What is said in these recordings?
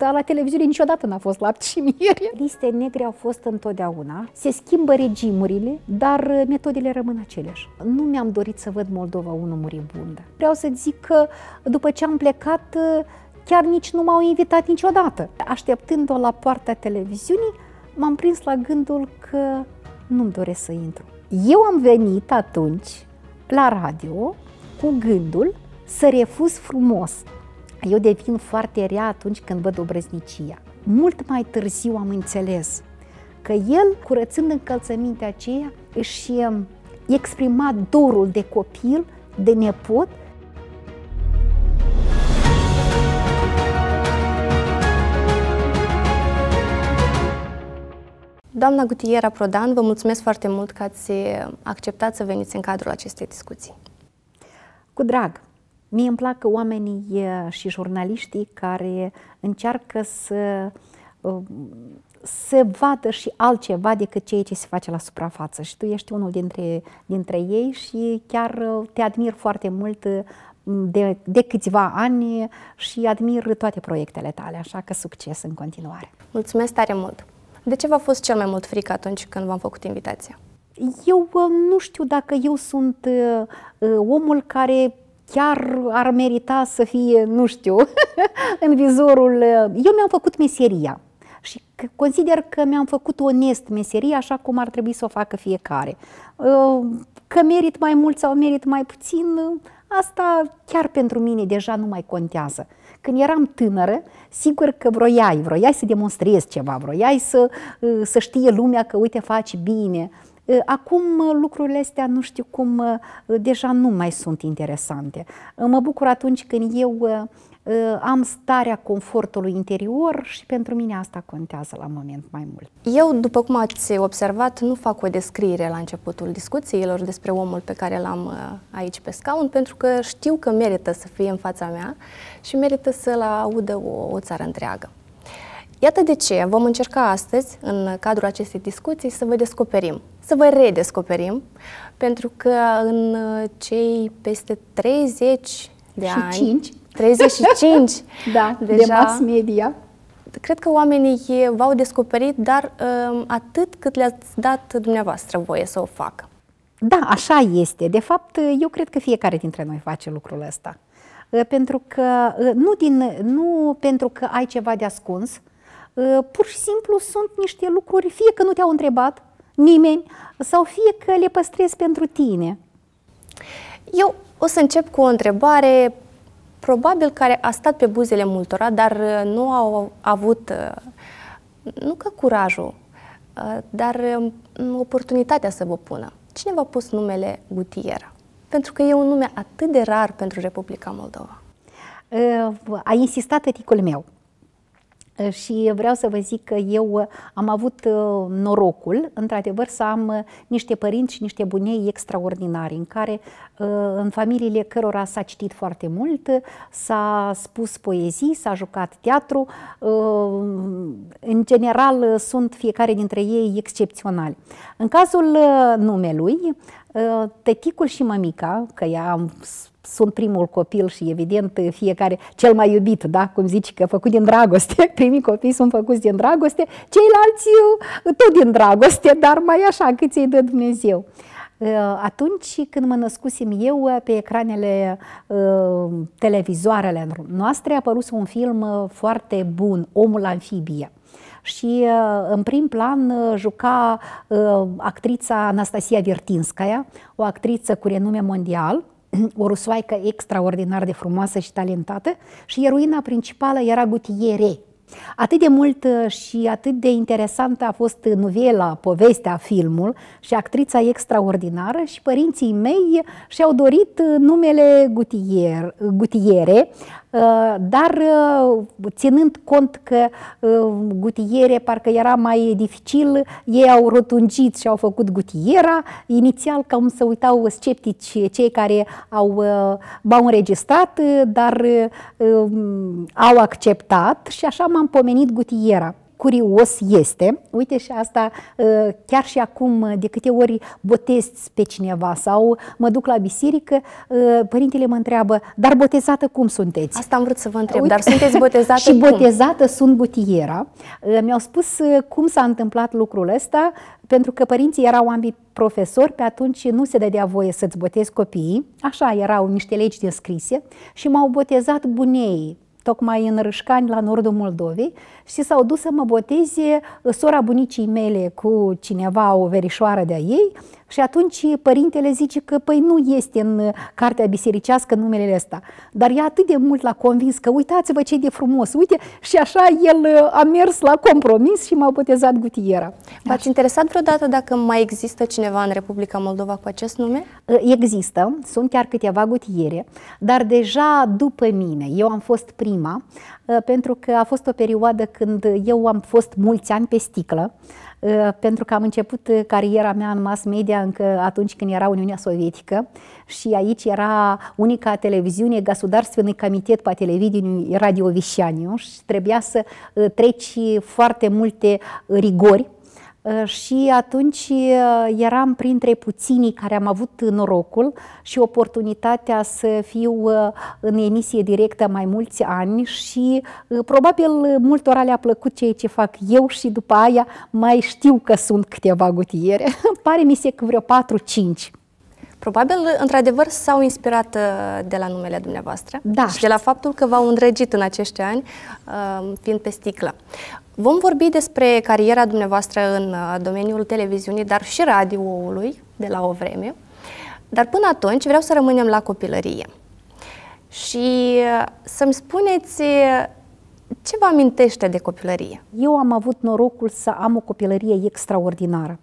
dar la televiziune niciodată n-a fost lapte și miere. Liste negre au fost întotdeauna. Se schimbă regimurile, dar uh, metodele rămân aceleași. Nu mi-am dorit să văd Moldova 1 muribundă. Vreau să zic că după ce am plecat, uh, chiar nici nu m-au invitat niciodată. Așteptând-o la poarta televiziunii, m-am prins la gândul că nu-mi doresc să intru. Eu am venit atunci la radio cu gândul să refuz frumos eu devin foarte rea atunci când văd obrăznicia. Mult mai târziu am înțeles că el, curățând încălțămintea aceea, își um, exprima dorul de copil, de nepot, Doamna Gutiera Prodan, vă mulțumesc foarte mult că ați acceptat să veniți în cadrul acestei discuții. Cu drag! Mie îmi plac oamenii și jurnaliștii care încearcă să uh, se vadă și altceva decât ceea ce se face la suprafață și tu ești unul dintre, dintre ei și chiar uh, te admir foarte mult uh, de, de câțiva ani și admir toate proiectele tale, așa că succes în continuare. Mulțumesc tare mult! De ce v-a fost cel mai mult frică atunci când v-am făcut invitația? Eu nu știu dacă eu sunt omul care chiar ar merita să fie, nu știu, în vizorul... Eh, eu mi-am făcut meseria și consider că mi-am făcut onest meseria așa cum ar trebui să o facă fiecare. Eh, că merit mai mult sau merit mai puțin, eh, asta chiar pentru mine deja nu mai contează. Când eram tânără, sigur că vroiai, vroiai să demonstrezi ceva, vroiai să, să știe lumea că uite faci bine, Ă, acum ă, lucrurile astea, nu știu cum, ă, deja nu mai sunt interesante. Mă bucur atunci când eu am starea confortului interior și pentru mine asta contează la moment mai mult. Eu, după cum ați observat, nu fac o descriere la începutul discuțiilor despre omul pe care l-am aici pe scaun, pentru că știu că merită să fie în fața mea și merită să-l audă o, o țară întreagă. Iată de ce vom încerca astăzi, în cadrul acestei discuții, să vă descoperim, să vă redescoperim, pentru că în uh, cei peste 30 de și ani... 5. 35 da, deja, de mass media. Cred că oamenii v-au descoperit, dar um, atât cât le-ați dat dumneavoastră voie să o facă. Da, așa este. De fapt, eu cred că fiecare dintre noi face lucrul ăsta. Uh, pentru că uh, nu, din, nu pentru că ai ceva de ascuns, Ă, pur și simplu sunt niște lucruri, fie că nu te-au întrebat nimeni sau fie că le păstrezi pentru tine. Eu o să încep cu o întrebare probabil care a stat pe buzele multora, dar ă, nu au avut, ă, nu că curajul, dar oportunitatea să vă pună. Cine v-a pus numele Gutiera? Pentru că e un nume atât de rar pentru Republica Moldova. A insistat tăticul meu și vreau să vă zic că eu uh, am avut uh, norocul, într-adevăr, să am uh, niște părinți și niște bunei extraordinari, în care, în familiile cărora s-a citit foarte mult, s-a spus poezii, s-a jucat teatru, în general sunt fiecare dintre ei excepționali. În cazul numelui, tăticul și mămica, că ea am sunt primul copil și evident fiecare cel mai iubit, da? cum zici că făcut din dragoste, primii copii sunt făcuți din dragoste, ceilalți tot din dragoste, dar mai așa cât ți ai dă Dumnezeu. Uh, atunci când mă născusem eu, uh, pe ecranele uh, televizoarele noastre a apărut un film foarte bun, Omul Amfibie și în prim plan juca actrița Anastasia Vertinskaya, o actriță cu renume mondial, o rusoaică extraordinar de frumoasă și talentată și eroina principală era Gutiere. Atât de mult uh, și atât de interesantă a fost novela, povestea, filmul și actrița extraordinară și părinții mei și-au dorit uh, numele Gutier, Gutiere Э, dar э, ținând cont că э, gutiere parcă era mai dificil, ei au rotungit și au făcut gutiera. Inițial cam să uitau sceptici cei care au, uh, m-au înregistrat, dar uh, um, au acceptat și așa m-am pomenit gutiera curios este, uite și asta, ă, chiar și acum, ă, de câte ori botez pe cineva sau mă duc la biserică, ă, părintele mă întreabă, dar botezată cum sunteți? Asta am vrut să vă întreb, uite, dar sunteți botezată Și cum? botezată sunt butiera. Mi-au spus cum s-a întâmplat lucrul ăsta, pentru că părinții erau ambii profesori, pe atunci nu se dădea voie să-ți botezi copiii, așa erau niște legi descrise și m-au botezat bunei, tocmai în Râșcani, la nordul Moldovei, și s-au dus să mă boteze uh, sora bunicii mele cu cineva, o verișoară de-a ei și atunci părintele zice că păi nu este în uh, cartea bisericească numele ăsta. Dar ea atât de mult l-a convins că uitați-vă ce de frumos, uite și așa el uh, a mers la compromis și m-a botezat Gutiera. V-ați interesat vreodată dacă mai există cineva în Republica Moldova cu acest nume? Există, sunt chiar câteva gutiere, dar deja după mine, eu am fost prima, pentru că a fost o perioadă când eu am fost mulți ani pe sticlă, uh, pentru că am început uh, cariera mea în mass media încă atunci când era Uniunea Sovietică și aici era unica televiziune, Государственный Comitet pe televiziune, Radio Vișaniu și trebuia să uh, treci foarte multe rigori Ă, și atunci ă, eram printre puținii care am avut norocul și oportunitatea să fiu ă, în emisie directă mai mulți ani și probabil multora le-a plăcut ceea ce fac eu și după aia mai știu că sunt câteva gutiere. Pare mi se că vreo 4-5. Probabil, într-adevăr, s-au inspirat de la numele dumneavoastră da. și de la faptul că v-au îndrăgit în acești ani, fiind pe sticlă. Vom vorbi despre cariera dumneavoastră în uh, domeniul televiziunii, dar și radioului de la o vreme. Dar până atunci vreau să rămânem la copilărie. Și uh, să-mi spuneți uh, ce vă amintește de copilărie? Eu am avut norocul să am o copilărie extraordinară.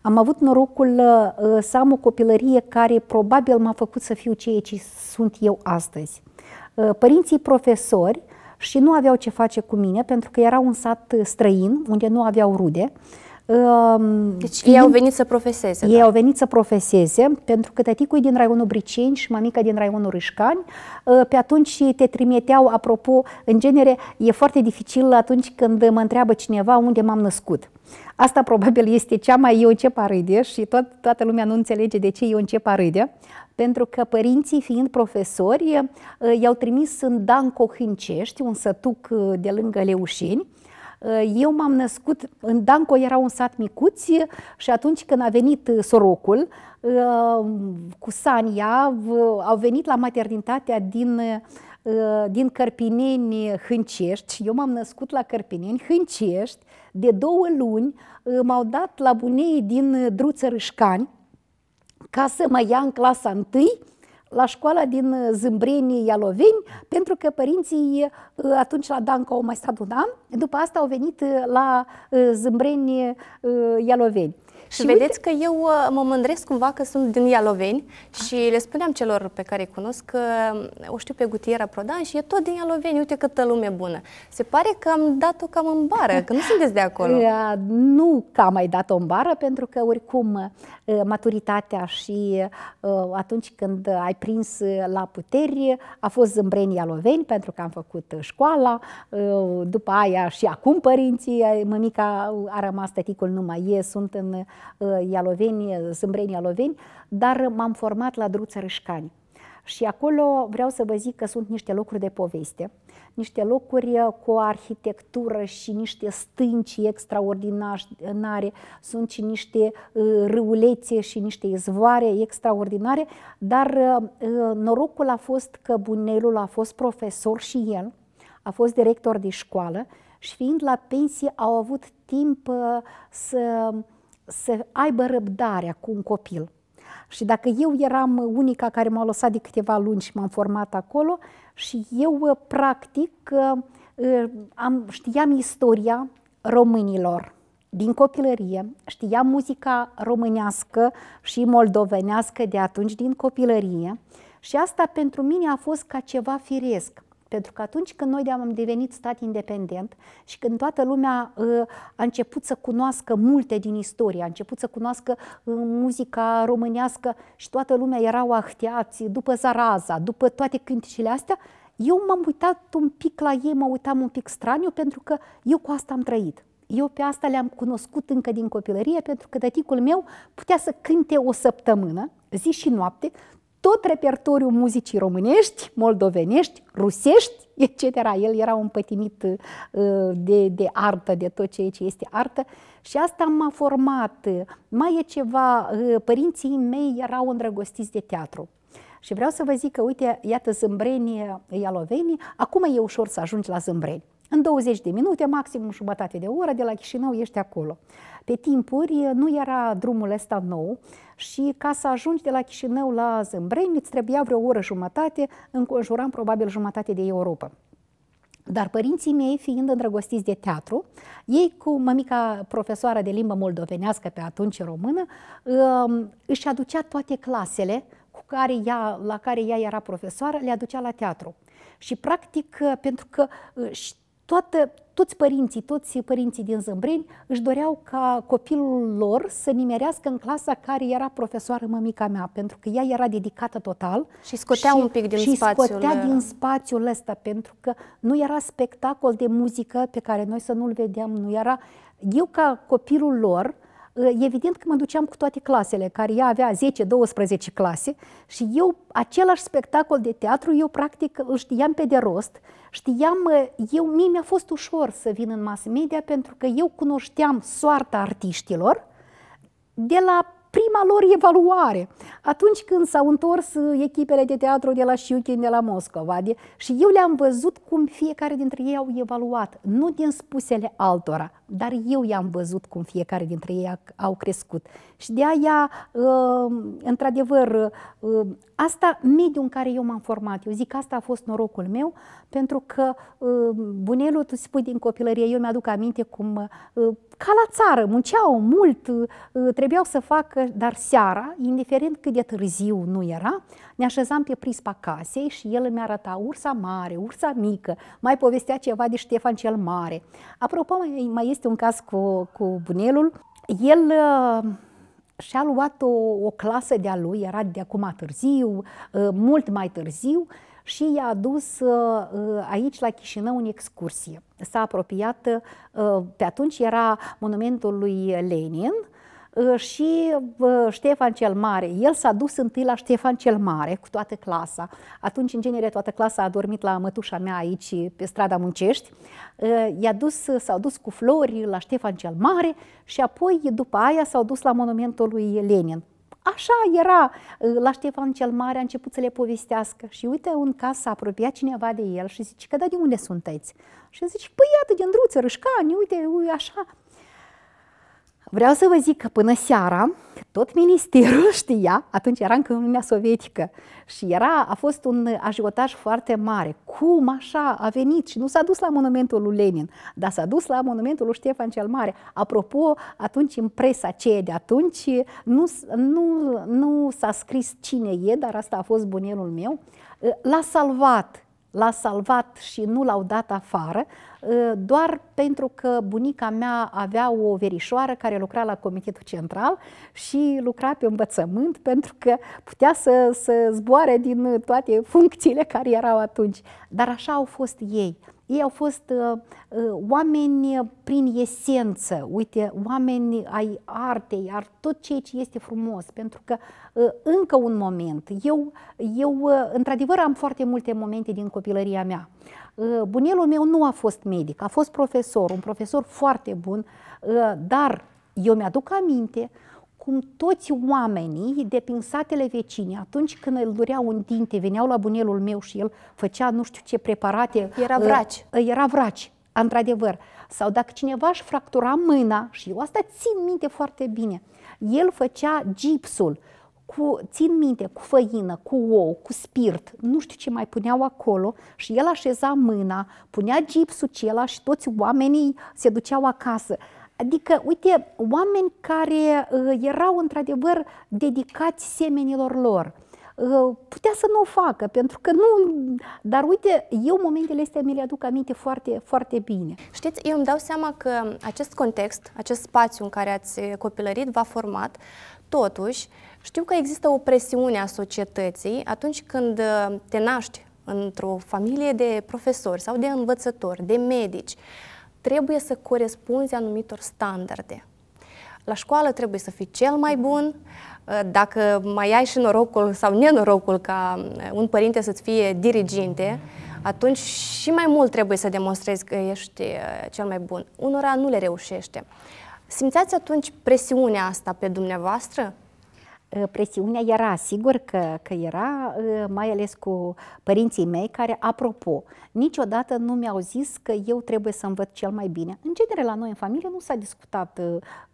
Am avut norocul să am o copilărie care probabil m-a făcut să fiu ceea ce sunt eu astăzi. Părinții profesori și nu aveau ce face cu mine pentru că era un sat străin unde nu aveau rude deci ei au venit să profeseze. Ei da. au venit să profeseze, pentru că tăticul e din raionul Briceni și mamica din raionul Râșcani. Ă, pe atunci te trimiteau, apropo, în genere, e foarte dificil atunci când mă întreabă cineva unde m-am născut. Asta probabil este cea mai eu încep a râde și tot, toată lumea nu înțelege de ce eu încep a râde, pentru că părinții, fiind profesori, ă, i-au trimis în Dan Cohâncești, un sătuc ă, de lângă Leușeni, Eh, eu m-am născut, în Danco era un sat micuț eh, și atunci când a venit eh, sorocul cu Sania, au venit la maternitatea din din Cărpineni Hâncești. Eu m-am născut la Cărpineni Hâncești. De două luni m-au dat la bunei din Druță Râșcani ca să mă ia în clasa întâi la școala din uh, Zâmbreni, Ialoveni, pentru că părinții uh, atunci la Danca au mai stat un an, după asta au venit uh, la Zâmbreni, Ialoveni. Și, și vedeți uite... că eu mă mândresc cumva că sunt din Ialoveni ah. și le spuneam celor pe care îi cunosc că um, o știu pe Gutiera Prodan și e tot din Ialoveni, uite câtă lume bună. Se pare că am dat-o cam în bară, că nu sunteți de acolo. Nu că am mai dat-o în bară, pentru că oricum maturitatea și atunci când ai prins uh, la puteri a fost Zâmbreni Ialoveni, pentru că am făcut uh, școala, uh, după aia și acum părinții, mămica a rămas tăticul numai, e, sunt în Ialoveni, Zâmbreni Ialoveni, dar m-am format la Druță Râșcani. Și acolo vreau să vă zic că sunt niște locuri de poveste niște locuri uh, cu o arhitectură și niște stânci extraordinare, sunt și niște uh, râulețe și niște izvoare extraordinare, dar uh, norocul a fost că Bunelul a fost profesor și el, a fost director de școală și fiind la pensie au avut timp să, să aibă răbdarea cu un copil. Și dacă eu eram unica care m-a lăsat de câteva luni și m-am format acolo, și eu, uh, practic, uh, uh, am, știam istoria românilor din copilărie, știam muzica românească și moldovenească de atunci din copilărie și asta pentru mine a fost ca ceva firesc. Pentru că atunci când noi am devenit stat independent și când toată lumea ă, a început să cunoască multe din istorie, a început să cunoască ă, muzica românească și toată lumea erau ahteați după Zaraza, după toate cântecile astea, eu m-am uitat un pic la ei, mă uitam un pic straniu pentru că eu cu asta am trăit. Eu pe asta le-am cunoscut încă din copilărie pentru că tăticul meu putea să cânte o săptămână, zi și noapte, tot repertoriul muzicii românești, moldovenești, rusești, etc. El era un pătimit uh, de, de artă, de tot ceea ce este artă și asta m-a format. Mai e ceva, uh, părinții mei erau îndrăgostiți de teatru. Și vreau să vă zic că, uite, iată zâmbrenie ialoveni, acum e ușor să ajungi la zâmbreni. În 20 de minute, maxim jumătate de oră, de la Chișinău ești acolo. Pe timpuri nu era drumul ăsta nou și ca să ajungi de la Chișinău la Zâmbreni îți trebuia vreo oră jumătate, înconjuram probabil jumătate de Europa. Dar părinții mei, fiind îndrăgostiți de teatru, ei cu mămica profesoară de limbă moldovenească pe atunci română, își aducea toate clasele cu care ea, la care ea era profesoară, le aducea la teatru. Și practic, pentru că toată, toți părinții, toți părinții din Zâmbrini își doreau ca copilul lor să nimerească în clasa care era profesoară mămica mea, pentru că ea era dedicată total. Și scotea și, un pic din și spațiul scotea din spațiul ăsta, pentru că nu era spectacol de muzică pe care noi să nu-l vedeam, nu era... Eu ca copilul lor, uh, Ă, evident că mă duceam cu toate clasele, care ea avea 10-12 clase și eu, același spectacol de teatru, eu practic îl știam pe de rost, știam, ă, eu, mie mi-a fost ușor să vin în mass media pentru că eu cunoșteam soarta artiștilor de la prima lor evaluare. Atunci când s-au întors uh, echipele de teatru de la Șiuchin, de la Moscova, de, și eu le-am văzut cum fiecare dintre ei au evaluat, nu din spusele altora, dar eu i-am văzut cum fiecare dintre ei au crescut. Și de aia, uh, într-adevăr, uh, Asta, mediul în care eu m-am format, eu zic că asta a fost norocul meu, pentru că uh, bunelul, tu spui din copilărie, eu mi-aduc aminte cum uh, ca la țară, munceau mult, uh, trebuiau să facă, dar seara, indiferent cât de târziu nu era, ne așezam pe prispa casei și el îmi arăta ursa mare, ursa mică, mai povestea ceva de Ștefan cel Mare. Apropo, mai este un caz cu, cu bunelul, el și-a luat o, o clasă de-a lui, era de acum târziu, uh, mult mai târziu, și i-a adus uh, uh, aici, la Chișinău, în excursie. S-a apropiat, pe atunci era monumentul lui Lenin, și Ștefan cel Mare. El s-a dus întâi la Ștefan cel Mare cu toată clasa. Atunci, în genere, toată clasa a dormit la mătușa mea aici, pe strada Muncești. I-a dus, s-au dus cu flori la Ștefan cel Mare și apoi, după aia, s-au dus la monumentul lui Lenin. Așa era la Ștefan cel Mare, a început să le povestească și uite un caz s-a apropiat cineva de el și zice că da, de unde sunteți? Și zice, păi iată, din Ruță, râșcani, uite, uite, așa. Vreau să vă zic că până seara tot ministerul știa, atunci era încă în Uniunea Sovietică și era, a fost un ajutaj foarte mare. Cum așa a venit și nu s-a dus la monumentul lui Lenin, dar s-a dus la monumentul lui Ștefan cel Mare. Apropo, atunci în presa aceea de atunci nu, nu, nu s-a scris cine e, dar asta a fost bunelul meu, l-a salvat l-a salvat și nu l-au dat afară, ă, doar pentru că bunica mea avea o verișoară care lucra la Comitetul Central și lucra pe învățământ pentru că putea să, să zboare din toate funcțiile care erau atunci. Dar așa au fost ei. Ei au fost uh, uh oameni uh, prin esență, uite, oameni ai artei, ar tot ceea ce este frumos, pentru că uh, încă un moment, eu, eu uh, într-adevăr am foarte multe momente din copilăria mea. Uh, bunelul meu nu a fost medic, a fost profesor, un profesor foarte bun, uh, dar eu mi-aduc aminte uh, cum toți oamenii de prin satele vecine, atunci când îl durea un dinte, veneau la bunelul meu și el făcea nu știu ce preparate. Era uh, vraci. Uh, era vraci, într-adevăr. Sau dacă cineva își fractura mâna, și eu asta țin minte foarte bine, el făcea gipsul cu, țin minte, cu făină, cu ou, cu spirt, nu știu ce mai puneau acolo și el așeza mâna, punea gipsul cela și toți oamenii se duceau acasă. Adică, uite, oameni care uh, erau într-adevăr dedicați semenilor lor uh, putea să nu o facă, pentru că nu... Dar uite, eu momentele astea mi le aduc aminte foarte, foarte bine. Știți, eu îmi dau seama că acest context, acest spațiu în care ați copilărit va format, totuși, știu că există o presiune a societății atunci când uh, te naști într-o familie de profesori sau de învățători, de medici, trebuie să corespunzi anumitor standarde. La școală trebuie să fii cel mai bun, uh, dacă mai ai și norocul sau nenorocul ca uh, un părinte să-ți fie diriginte, atunci și mai mult trebuie să demonstrezi că ești uh, cel mai bun. Unora nu le reușește. Simțeați atunci presiunea asta pe dumneavoastră? Ă, presiunea era, sigur că, că era, ă, mai ales cu părinții mei, care, apropo, niciodată nu mi-au zis că eu trebuie să învăț cel mai bine. În general, la noi în familie nu s-a discutat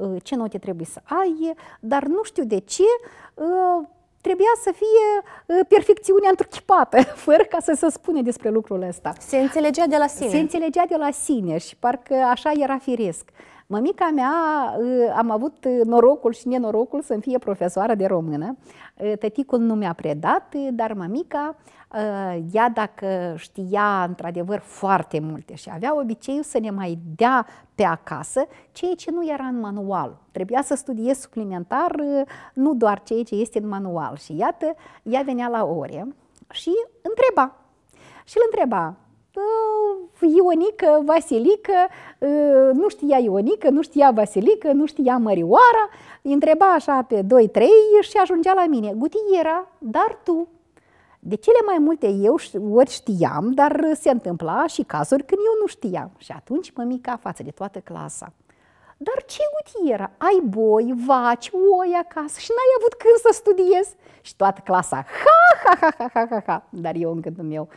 ă, ce note trebuie să ai, dar nu știu de ce, trebuia să fie perfecțiunea întruchipată, fără ca să se spune despre lucrul ăsta. Se înțelegea de la sine. Se înțelegea de la sine și parcă așa era firesc. Mămica mea, uh, am avut uh, norocul și nenorocul să-mi fie profesoară de română. Uh, tăticul nu mi-a predat, dar mămica, ea dacă știa într-adevăr foarte multe și avea obiceiul să ne mai dea pe acasă ceea ce nu era în manual. Trebuia să studiez suplimentar nu doar ceea ce este în manual. Și iată, ea venea la ore și întreba. Și îl întreba, Ionică, Vasilică, Ă, nu știa Ionică, nu știa Vasilică, nu știa Mărioara, întreba așa pe 2-3 și ajungea la mine. Gutiera, dar tu? De cele mai multe eu ori știam, dar se întâmpla și cazuri când eu nu știam. Și atunci mămica față de toată clasa. Dar ce gutieră? Ai boi, vaci, oi acasă și n-ai avut când să studiezi? Și toată clasa, ha, ha, ha, ha, ha, ha, ha, dar eu în gândul meu,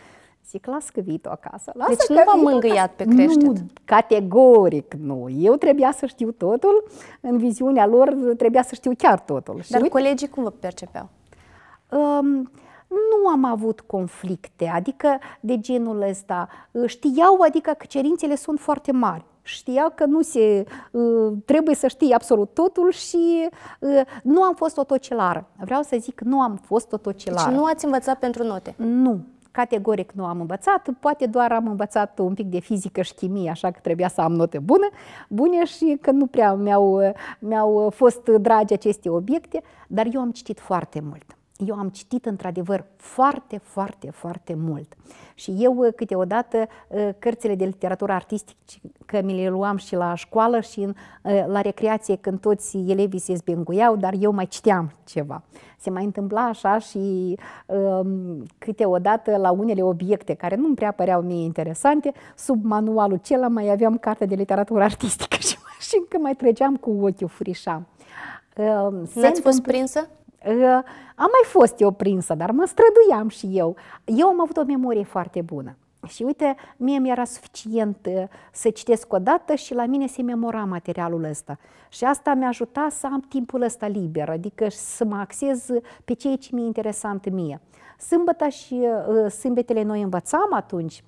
zic, las că vii tu acasă. Lasă deci nu v-am mângâiat pe creștet? Nu, categoric nu. Eu trebuia să știu totul, în viziunea lor trebuia să știu chiar totul. Dar Uite, colegii cum vă percepeau? Um, nu am avut conflicte, adică de genul ăsta. Știau, adică că cerințele sunt foarte mari știa că nu se trebuie să știi absolut totul și nu am fost o tocelară. Vreau să zic, nu am fost o tocelară. Deci nu ați învățat pentru note? Nu categoric nu am învățat, poate doar am învățat un pic de fizică și chimie, așa că trebuia să am note bune, bune și că nu prea mi-au, mi-au fost dragi aceste obiecte, dar eu am citit foarte mult eu am citit într-adevăr foarte, foarte, foarte mult. Și eu eh, câteodată eh, cărțile de literatură artistică mi le luam și la școală și în, eh, la recreație când toți elevii se zbenguiau, dar eu mai citeam ceva. Se mai întâmpla așa și um, câteodată la unele obiecte care nu prea păreau mie interesante, sub manualul cel mai aveam carte de literatură artistică și, și încă mai treceam cu ochiul, furișam. Uh, N-ați fost prinsă? Ă, am mai fost eu prinsă, dar mă străduiam și eu. Eu am avut o memorie foarte bună. Și uite, mie mi-era suficient ă, să citesc o dată și la mine se memora materialul ăsta. Și asta mi-a ajutat să am timpul ăsta liber, adică să mă axez pe ceea ce mi-e interesant mie. Sâmbăta și ă, sâmbetele noi învățam atunci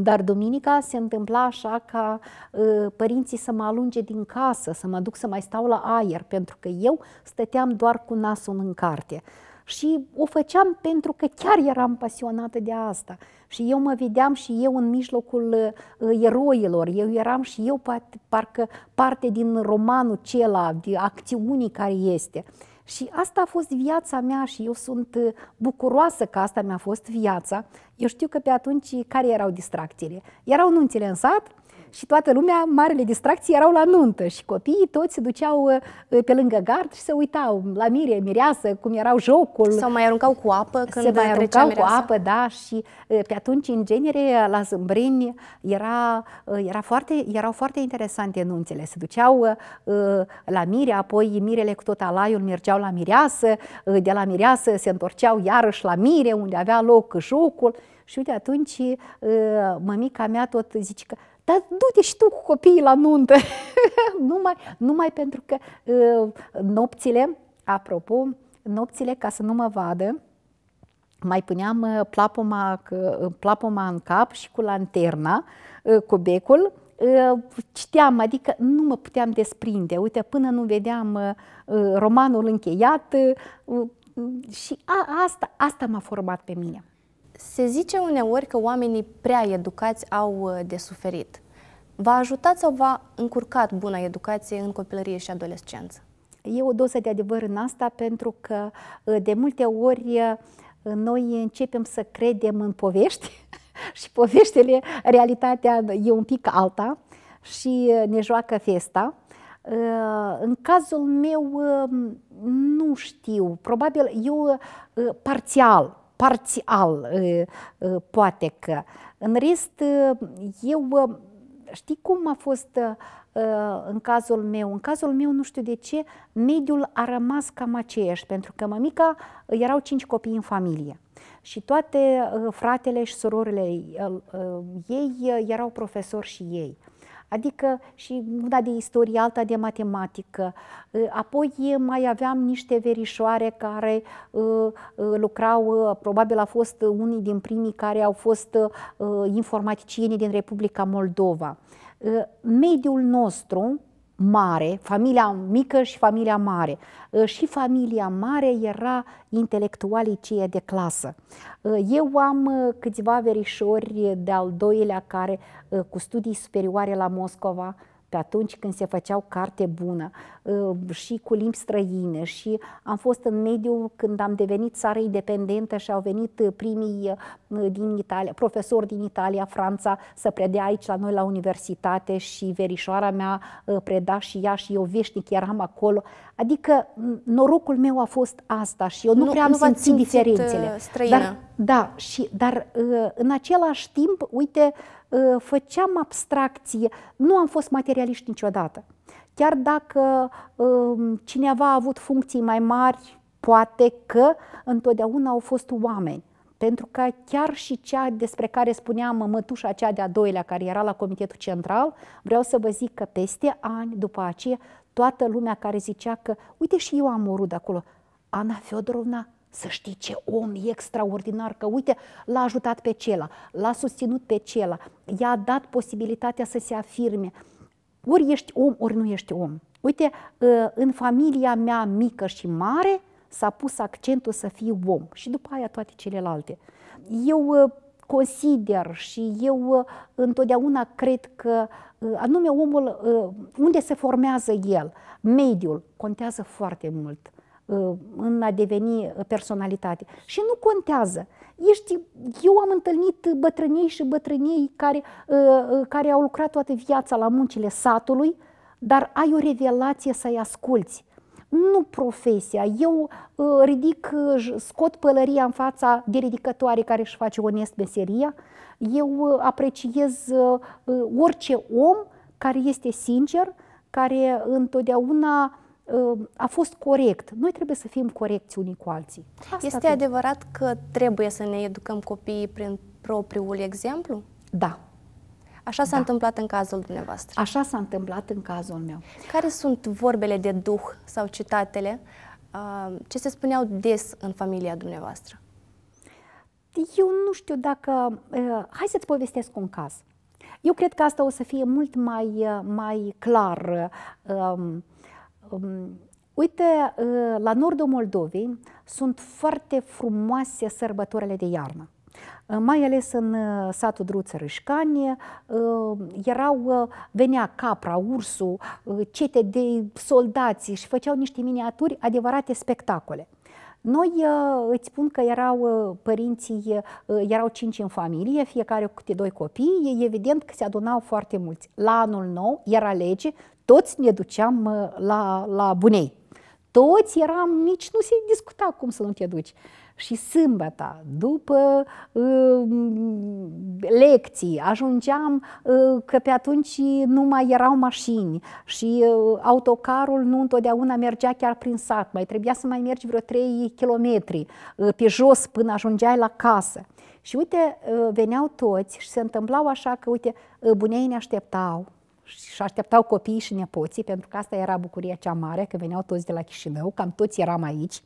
dar duminica se întâmpla așa ca ă, părinții să mă alunge din casă, să mă duc să mai stau la aer, pentru că eu stăteam doar cu nasul în carte. Și o făceam pentru că chiar eram pasionată de asta. Și eu mă vedeam și eu în mijlocul ă, eroilor. Eu eram și eu parcă parte din romanul acela, de acțiunii care este. Și asta a fost viața mea și eu sunt uh, bucuroasă că asta mi-a fost viața. Eu știu că pe atunci care erau distracțiile? Erau nunțile în sat, și toată lumea, marele distracții erau la nuntă și copiii toți se duceau uh, pe lângă gard și se uitau la mire, mireasă, cum erau jocul. Sau mai aruncau cu apă când Se mai aruncau mireasa. cu apă, da, și uh, pe atunci, în genere, la zâmbrini era, uh, era foarte, erau foarte interesante nunțele. Se duceau la mire, apoi mirele cu tot alaiul mergeau la mireasă, de la mireasă se întorceau iarăși la mire, unde avea loc jocul. Și uite, atunci mămica mea tot zice că dar du-te și tu cu copiii la nuntă, numai, numai pentru că uh, nopțile, apropo, nopțile, ca să nu mă vadă, mai puneam plapoma, uh, plapoma uh, în cap și cu lanterna, cu becul, citeam, adică nu mă puteam desprinde. Uite, până nu vedeam romanul încheiat și a, asta, asta m-a format pe mine. Se zice uneori că oamenii prea educați au uh, de suferit. V-a ajutat sau v-a încurcat buna educație în copilărie și adolescență? E o dosă de adevăr în asta pentru că uh, de multe ori uh, noi începem să credem în povești și poveștile, realitatea e un pic alta și ne joacă festa. În cazul meu, nu știu, probabil eu parțial parțial, poate că. În rest, eu, știi cum a fost în cazul meu? În cazul meu, nu știu de ce, mediul a rămas cam aceeași, pentru că mămica erau cinci copii în familie și toate fratele și surorile ei erau profesori și ei. Adică și una de istorie, alta de matematică. Apoi mai aveam niște verișoare care lucrau, probabil a fost unii din primii care au fost informaticieni din Republica Moldova. Mediul nostru mare, familia mică și familia mare. Ă, și familia mare era intelectualii cei de clasă. Ă, eu am ă, câțiva verișori de-al doilea care cu studii superioare la Moscova, pe atunci când se făceau carte bună uh, și cu limbi străine și am fost în mediu când am devenit țară independentă și au venit uh, primii uh, din Italia, profesori din Italia, Franța, să predea aici la noi la universitate și verișoara mea preda și ea și eu veșnic eram acolo. Adică norocul meu a fost asta și eu nu, nu prea am nu simțit, simțit diferențele. Dar, da, și, dar în același timp, uite, Ă, făceam abstracție, nu am fost materialiști niciodată. Chiar dacă ă, cineva a avut funcții mai mari, poate că întotdeauna au fost oameni pentru că chiar și cea despre care spuneam mătușa cea de-a doilea care era la Comitetul Central, vreau să vă zic că peste ani după aceea, toată lumea care zicea că uite și eu am murit acolo, Ana Fiodorovna să știi ce om e extraordinar, că uite, l-a ajutat pe cela, l-a susținut pe cela, i-a dat posibilitatea să se afirme. Ori ești om, ori nu ești om. Uite, ă, în familia mea mică și mare s-a pus accentul să fii om și după aia toate celelalte. Eu ă, consider și eu ă, întotdeauna cred că anume omul, unde se formează el, mediul, contează foarte mult. Uh, în a deveni uh, personalitate. Și nu contează. Ești, eu am întâlnit bătrânii și bătrânii care, uh, care au lucrat toată viața la muncile satului, dar ai o revelație să-i asculți. Nu profesia. Eu ridic, scot pălăria în fața de ridicătoare care își face onest meseria. Eu apreciez orice om care este sincer, care întotdeauna Ă, a fost corect. Noi trebuie să fim corecți unii cu alții. Asta este trebuie. adevărat că trebuie să ne educăm copiii prin propriul exemplu? Da. Așa s-a da. întâmplat în cazul dumneavoastră. Așa s-a întâmplat în cazul meu. Care sunt vorbele de duh sau citatele ă, ce se spuneau des în familia dumneavoastră? Eu nu știu dacă... Ă, hai să-ți povestesc un caz. Eu cred că asta o să fie mult mai, mai clar. Um, Uite, ă, la nordul Moldovei sunt foarte frumoase sărbătorile de iarnă. Ă, mai ales în ă, satul Druță Râșcani, erau, venea capra, ursul, cete de soldați și făceau niște miniaturi, adevărate spectacole. Noi îți spun că erau părinții, erau cinci în familie, fiecare cu câte doi copii, E evident că se adunau foarte mulți. La anul nou era lege, toți ne duceam la, la Bunei. Toți eram mici, nu se discuta cum să nu te duci. Și sâmbătă, după uh, lecții, ajungeam, uh, că pe atunci nu mai erau mașini și uh, autocarul nu întotdeauna mergea chiar prin sat, mai trebuia să mai mergi vreo 3 kilometri uh, pe jos până ajungeai la casă. Și uite, uh, veneau toți și se întâmplau așa că, uite, uh, bunei ne așteptau, și așteptau copiii și nepoții, pentru că asta era bucuria cea mare, că veneau toți de la Chișinău, cam toți eram aici.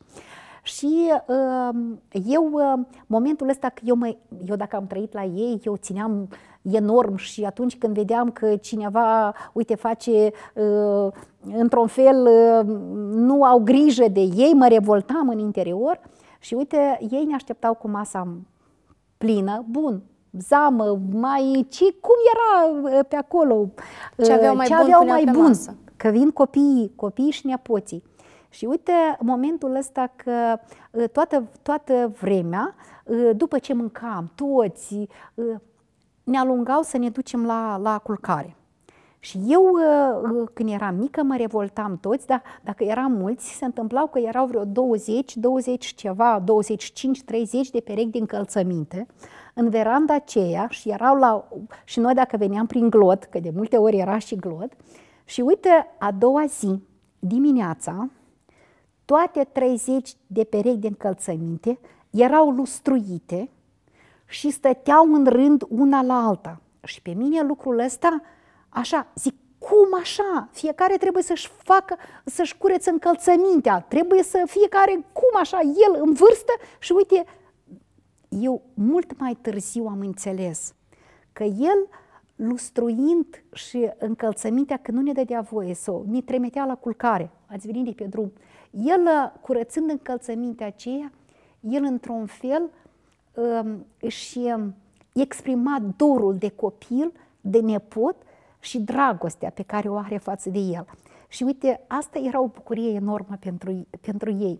Și um, eu, um, momentul ăsta, că eu, mă, eu dacă am trăit la ei, eu țineam enorm și atunci când vedeam că cineva, uite, face uh, într-un fel, uh, nu au grijă de ei, mă revoltam în interior și uite, ei ne așteptau cu masa plină, bun, zamă, mai ci cum era uh, pe acolo, ce aveau uh, mai ce bun, aveau mai bun masă. că vin copiii, copiii și nepoții. Și uite momentul ăsta că uh, toată, toată vremea, după ce mâncam toți, ne alungau să ne ducem la, la culcare. Și eu, când eram mică, mă revoltam toți, dar dacă eram mulți, se întâmplau că erau vreo 20, 20 ceva, 25, 30 de perechi de încălțăminte în veranda aceea și erau la, și noi dacă veneam prin glod, că de multe ori era și glod, și uite, a doua zi, dimineața, toate 30 de perechi de încălțăminte erau lustruite și stăteau în rând una la alta. Și pe mine lucrul ăsta, așa, zic, cum așa? Fiecare trebuie să-și facă, să-și curețe încălțămintea, trebuie să fiecare, cum așa, el în vârstă și uite, eu mult mai târziu am înțeles că el, lustruind și încălțămintea că nu ne dădea voie să o, ne tremetea la culcare, ați venit de pe drum, el curățând încălțămintea aceea, el într-un fel um, și um, exprima dorul de copil, de nepot și dragostea pe care o are față de el. Și uite, asta era o bucurie enormă pentru, pentru ei.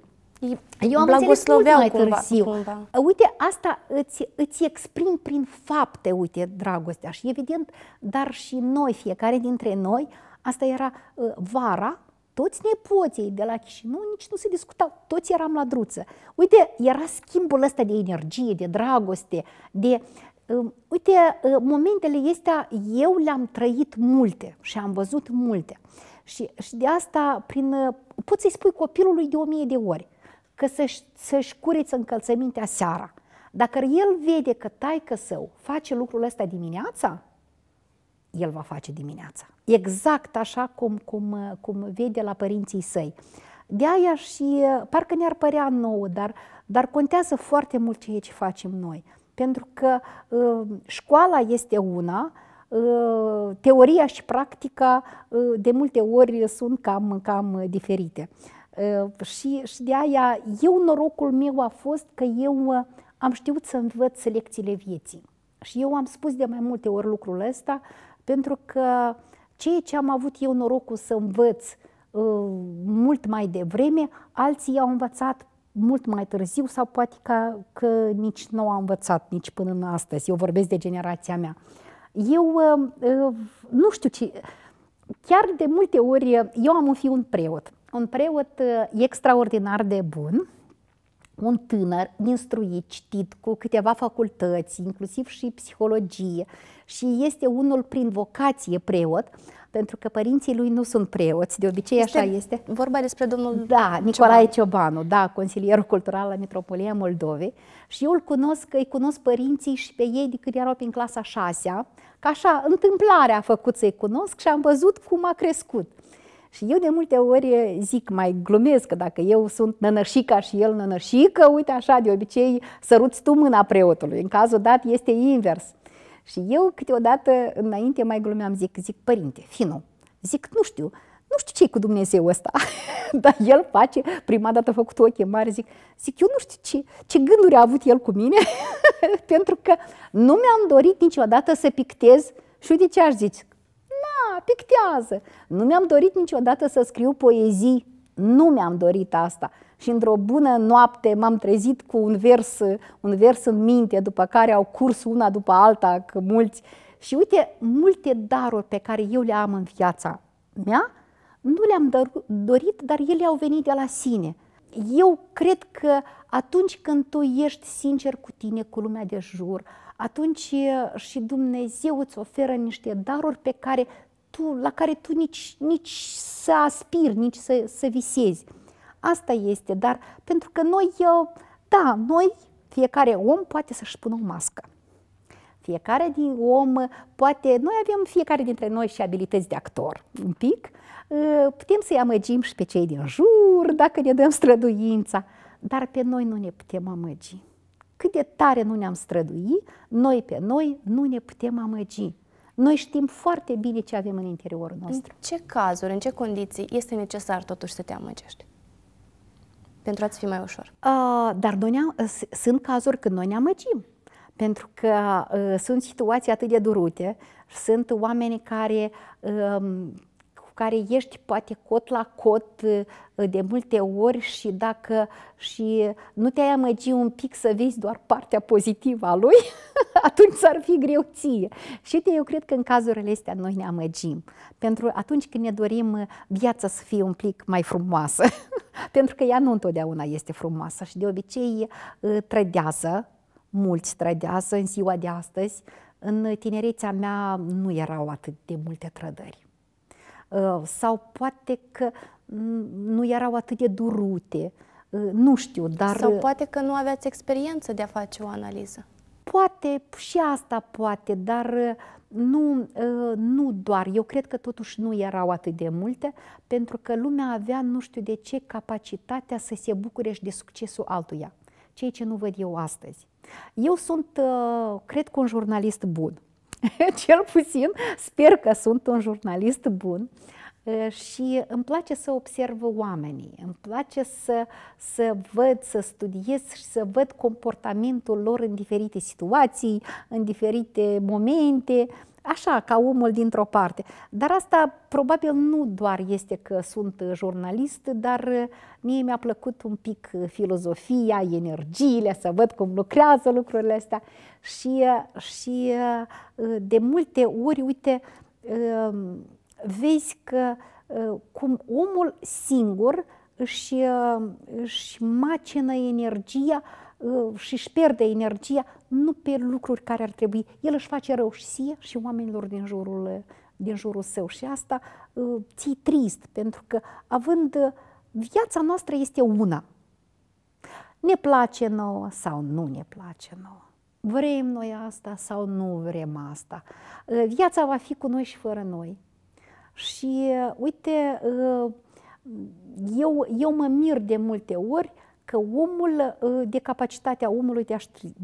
Eu am înțeles mult mai cumva, târziu. Cumva. Uite, asta îți, îți exprim prin fapte, uite, dragostea și evident, dar și noi, fiecare dintre noi, asta era ă, vara, toți nepoții de la Chișinău nici nu se discutau, toți eram la druță. Uite, era schimbul ăsta de energie, de dragoste, de... Ă, uite, ă, momentele astea eu le-am trăit multe și am văzut multe. Și, și de asta, prin, poți să-i spui copilului de o mie de ori că să-și, să-și cureți încălțămintea seara. Dacă el vede că taică său face lucrul ăsta dimineața, el va face dimineața. Exact așa cum, cum, cum vede la părinții săi. De aia și parcă ne-ar părea nouă, dar, dar contează foarte mult ceea ce facem noi. Pentru că școala este una, teoria și practica de multe ori sunt cam, cam diferite. Uh, și, și de aia eu, norocul meu a fost că eu uh, am știut să învăț lecțiile vieții. Și eu am spus de mai multe ori lucrul ăsta, pentru că ceea ce am avut eu norocul să învăț uh, mult mai devreme, alții au învățat mult mai târziu sau poate că, că nici nu am învățat nici până în astăzi. Eu vorbesc de generația mea. Eu nu știu ce... Chiar de multe ori, eu am un fiu un preot un preot uh, extraordinar de bun, un tânăr instruit, citit, cu câteva facultăți, inclusiv și psihologie, și este unul prin vocație preot, pentru că părinții lui nu sunt preoți, de obicei este așa este. Vorba despre domnul Da, Nicolae Ciobanu, Ciobanu da, consilierul cultural la Metropolia Moldovei. Și eu îl cunosc, îi cunosc părinții și pe ei de când erau prin clasa 6 -a, că așa, întâmplarea a făcut să-i cunosc și am văzut cum a crescut. Și eu de multe ori zic, mai glumesc că dacă eu sunt nănășica și el nănășică, uite așa, de obicei săruți tu mâna preotului. În cazul dat este invers. Și eu câteodată înainte mai glumeam, zic, zic, părinte, finu, zic, nu știu, nu știu ce cu Dumnezeu ăsta, dar el face, prima dată a făcut ochii mari, zic, zic, eu nu știu ce, ce gânduri a avut el cu mine, pentru că nu mi-am dorit niciodată să pictez și uite ce aș zice, da, pictează. Nu mi-am dorit niciodată să scriu poezii, nu mi-am dorit asta. Și într-o bună noapte m-am trezit cu un vers, un vers în minte, după care au curs una după alta, că mulți. Și uite, multe daruri pe care eu le am în viața mea, nu le-am dorit, dar ele au venit de la sine. Eu cred că atunci când tu ești sincer cu tine, cu lumea de jur, atunci și Dumnezeu îți oferă niște daruri pe care tu, la care tu nici, nici să aspiri, nici să, să visezi. Asta este, dar pentru că noi, da, noi, fiecare om poate să-și pună o mască. Fiecare din om poate, noi avem fiecare dintre noi și abilități de actor, un pic, putem să-i amăgim și pe cei din jur dacă ne dăm străduința, dar pe noi nu ne putem amăgi. Cât de tare nu ne-am strădui, noi pe noi nu ne putem amăgi. Noi știm foarte bine ce avem în interiorul nostru. În ce cazuri, în ce condiții este necesar totuși să te amăgești? Pentru a-ți fi mai ușor. Uh, dar noi sunt cazuri când noi ne amăgim. Pentru că uh, sunt situații atât de durute, sunt oameni care uh, care ești poate cot la cot uh, de multe ori și dacă și nu te-ai amăgi un pic să vezi doar partea pozitivă a lui, atunci ar fi greu ție. Și uite, eu cred că în cazurile astea noi ne amăgim. Pentru atunci când ne dorim uh, viața să fie un pic mai frumoasă, pentru că ea nu întotdeauna este frumoasă și de obicei uh, trădează, mulți trădează în ziua de astăzi, în tinerețea mea nu erau atât de multe trădări. Ă, sau poate că nu erau atât de durute, ă, nu știu, dar... Sau ă, poate că nu aveați experiență de a face o analiză. Poate, și asta poate, dar nu, nu doar. Eu cred că totuși nu erau atât de multe, pentru că lumea avea, nu știu de ce, capacitatea să se bucure și de succesul altuia. Ceea ce nu văd eu astăzi. Eu sunt, cred că, un jurnalist bun cel puțin sper că sunt un jurnalist bun și îmi place să observ oamenii, îmi place să, să văd, să studiez și să văd comportamentul lor în diferite situații, în diferite momente, Așa, ca omul dintr-o parte. Dar asta probabil nu doar este că sunt jurnalist, dar eh, mie mi-a plăcut un pic eh, filozofia, energiile, să văd cum lucrează lucrurile astea. Și, eh, și de multe ori, uite, ehm, vezi că cum omul singur își, își macină energia și își pierde energia nu pe lucruri care ar trebui. El își face rău și sie și oamenilor din jurul, din jurul său și asta uh, ții trist, pentru că având uh, viața noastră este una. Ne place nouă sau nu ne place nouă. Vrem noi asta sau nu vrem asta. Uh, viața va fi cu noi și fără noi. Și uite, eu, eu mă mir de multe ori că omul, ă, de capacitatea omului de a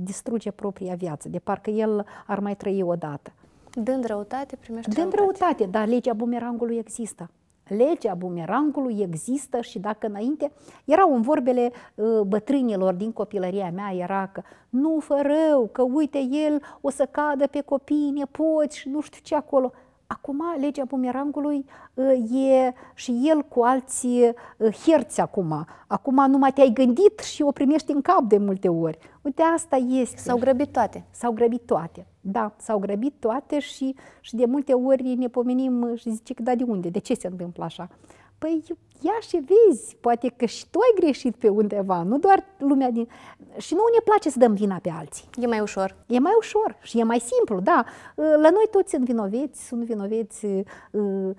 distruge propria viață, de parcă el ar mai trăi odată. Dând răutate, primește Dând răutate, răutate dar legea bumerangului există. Legea bumerangului există și dacă înainte erau în vorbele ă, bătrânilor din copilăria mea, era că nu fă rău, că uite el o să cadă pe copii, nepoți și nu știu ce acolo. Acum, legea bumerangului uh, e și el cu alții herți uh, acum. Acum numai te-ai gândit și o primești în cap de multe ori. Uite, asta este. S-au grăbit toate. S-au grăbit toate. Da, s-au grăbit toate și, și de multe ori ne pomenim și zice că da, de unde? De ce se întâmplă așa? Păi ia și vezi, poate că și tu ai greșit pe undeva, nu doar lumea din... Și nu ne place să dăm vina pe alții. E mai ușor. E mai ușor și e mai simplu, da. La noi toți sunt vinoveți, sunt vinoveți uh, uh,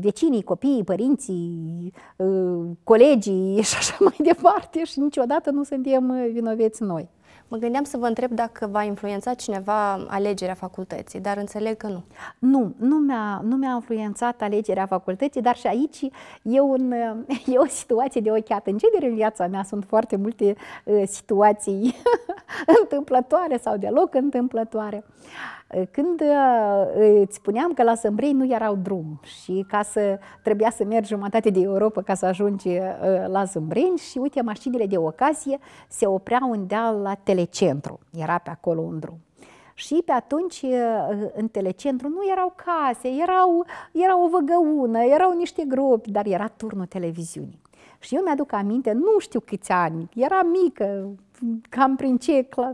vecinii, copiii, părinții, uh, colegii și așa mai departe și niciodată nu suntem vinoveți noi. Mă gândeam să vă întreb dacă va influența cineva alegerea facultății, dar înțeleg că nu. Nu, nu mi-a, nu mi-a influențat alegerea facultății, dar și aici e, un, e o situație de ochiată. În genere în viața mea sunt foarte multe uh, situații întâmplătoare sau deloc întâmplătoare. Uh, când uh, îți spuneam că la Sâmbrei nu erau drum și ca să trebuia să mergi jumătate de Europa ca să ajungi uh, la Sâmbreni și uite, mașinile de ocazie se opreau deal la telecentru, era pe acolo un drum. Și pe atunci uh, în telecentru nu erau case, erau, era o văgăună, erau niște gropi, dar era turnul televiziunii. Și eu mi-aduc aminte, nu știu câți ani, era mică, cam prin ce, ă,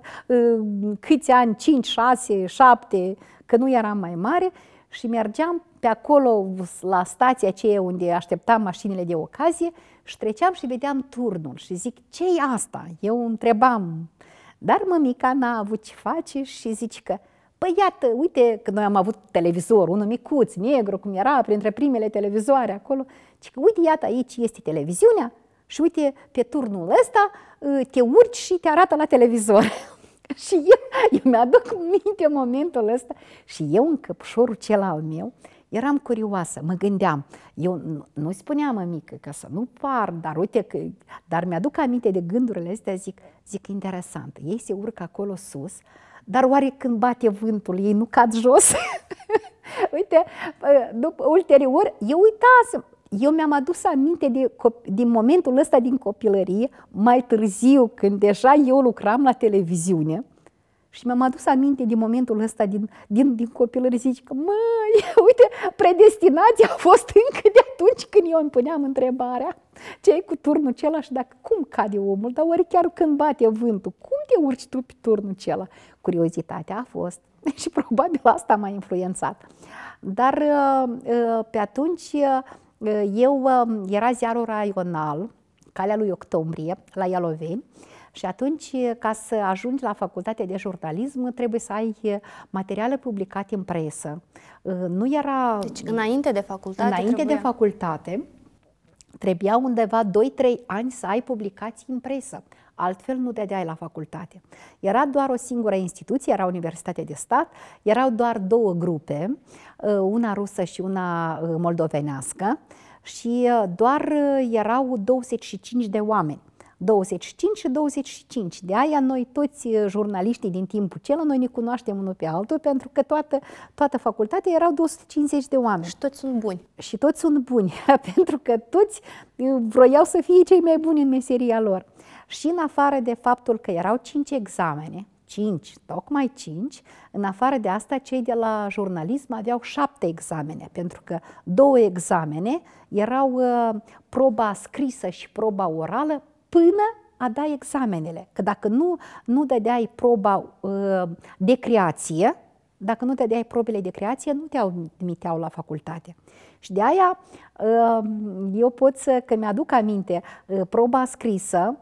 câți ani, 5, 6, 7, că nu eram mai mare și mergeam pe acolo la stația aceea unde așteptam mașinile de ocazie și treceam și vedeam turnul și zic, ce e asta? Eu întrebam, dar mămica n-a avut ce face și zice că Păi iată, uite că noi am avut televizor, unul micuț, negru, cum era, printre primele televizoare acolo. zic că uite, iată, aici este televiziunea și uite, pe turnul ăsta ă, te urci și te arată la televizor. și eu, eu mi-aduc minte momentul ăsta și eu în căpșorul cel al meu, eram curioasă, mă gândeam, eu nu spuneam mică ca să nu par, dar uite că, dar mi-aduc aminte de gândurile astea, zic, zic interesant, ei se urcă acolo sus, dar oare când bate vântul ei nu cad jos? uite, ă, după, ulterior, eu uitasem, eu mi-am adus aminte de, din momentul ăsta din copilărie, mai târziu, când deja eu lucram la televiziune, și mi-am adus aminte din momentul ăsta din, din, din copilărie, zic că, măi, uite, predestinația a fost încă de atunci când eu îmi puneam întrebarea ce e cu turnul celălalt și dacă cum cade omul, dar ori chiar când bate vântul, cum te urci tu pe turnul celălalt Curiozitatea a fost și probabil asta m-a influențat. Dar uh, uh, pe atunci uh, Ă, eu ă, era ziarul raional, Calea lui Octombrie, la Ialoveni, și atunci, ca să ajungi la facultate de jurnalism, trebuie să ai materiale publicate în presă. Ă, nu era... Deci, înainte de facultate Înainte trebuia. de facultate, trebuia undeva 2-3 ani să ai publicații în presă altfel nu dădeai la facultate. Era doar o singură instituție, era Universitatea de Stat, erau doar două grupe, uh, una rusă și una uh, moldovenească, și uh, doar erau 25 de oameni. 25 și 25. De aia noi toți jurnaliștii din timpul celor, noi ne cunoaștem unul pe altul, pentru că toată, toată facultatea erau 250 de oameni. Și toți sunt buni. Și toți sunt buni, pentru că toți vroiau să fie cei mai buni în meseria lor. Și în afară de faptul că erau cinci examene, cinci, tocmai cinci, în afară de asta cei de la jurnalism aveau șapte examene, pentru că două examene erau uh, proba scrisă și proba orală până a da examenele. Că dacă nu, nu dădeai proba uh, de creație, dacă nu te dai probele de creație, nu te admiteau la facultate. Și de aia uh, eu pot să, că mi-aduc aminte, proba scrisă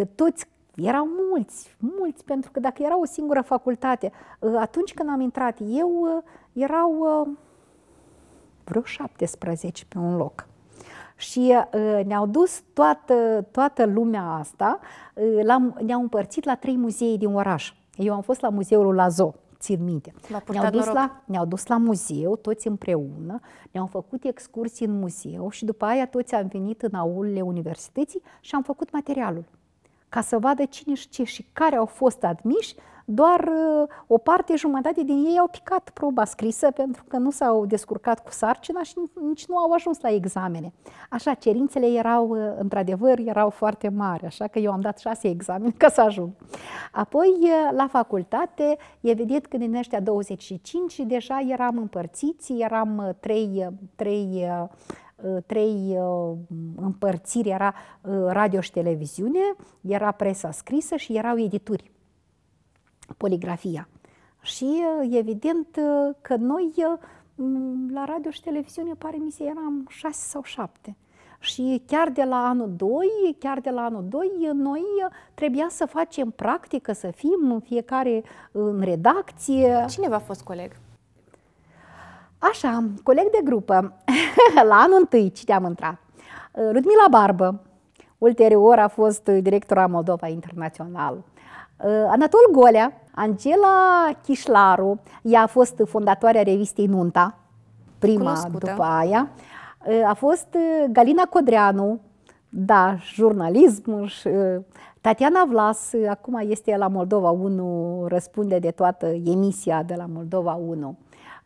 Ă, toți erau mulți, mulți, pentru că dacă era o singură facultate, ă, atunci când am intrat eu, ă, erau vreo 17 pe un loc. Și ne-au dus toată, toată lumea asta, ne-au împărțit la trei muzee din oraș. Eu am fost la muzeul Lazo, țin minte. Ne-au dus, la, ne-au dus la muzeu, toți împreună, ne-au făcut excursii în muzeu și după aia toți am venit în aulele universității și am făcut materialul ca să vadă cine și ce și care au fost admiși, doar uh, o parte jumătate din ei au picat proba scrisă pentru că nu s-au descurcat cu sarcina și nici nu au ajuns la examene. Așa, cerințele erau, uh, într-adevăr, erau foarte mari, așa că eu am dat șase examene ca să ajung. Apoi, uh, la facultate, evident că din ăștia 25 deja eram împărțiți, eram trei, trei Uh, trei uh, împărțiri, era uh, radio și televiziune, era presa scrisă și erau edituri, poligrafia. Și evident că noi la radio și televiziune pare mi se eram șase sau șapte. Și chiar de la anul 2, chiar de la anul 2, noi trebuia să facem practică, să fim fiecare în redacție. Cine v-a fost coleg? Așa, coleg de grupă, la anul întâi, cine am intrat? Ludmila Barbă, ulterior a fost directora Moldova Internațional. Uh, Anatol Golea, Angela Chișlaru, ea a fost fondatoarea revistei Nunta, prima Cunoscută. după aia. Uh, a fost uh, Galina Codreanu, da, jurnalism și Tatiana Vlas, acum este la Moldova 1, răspunde de toată emisia de la Moldova 1.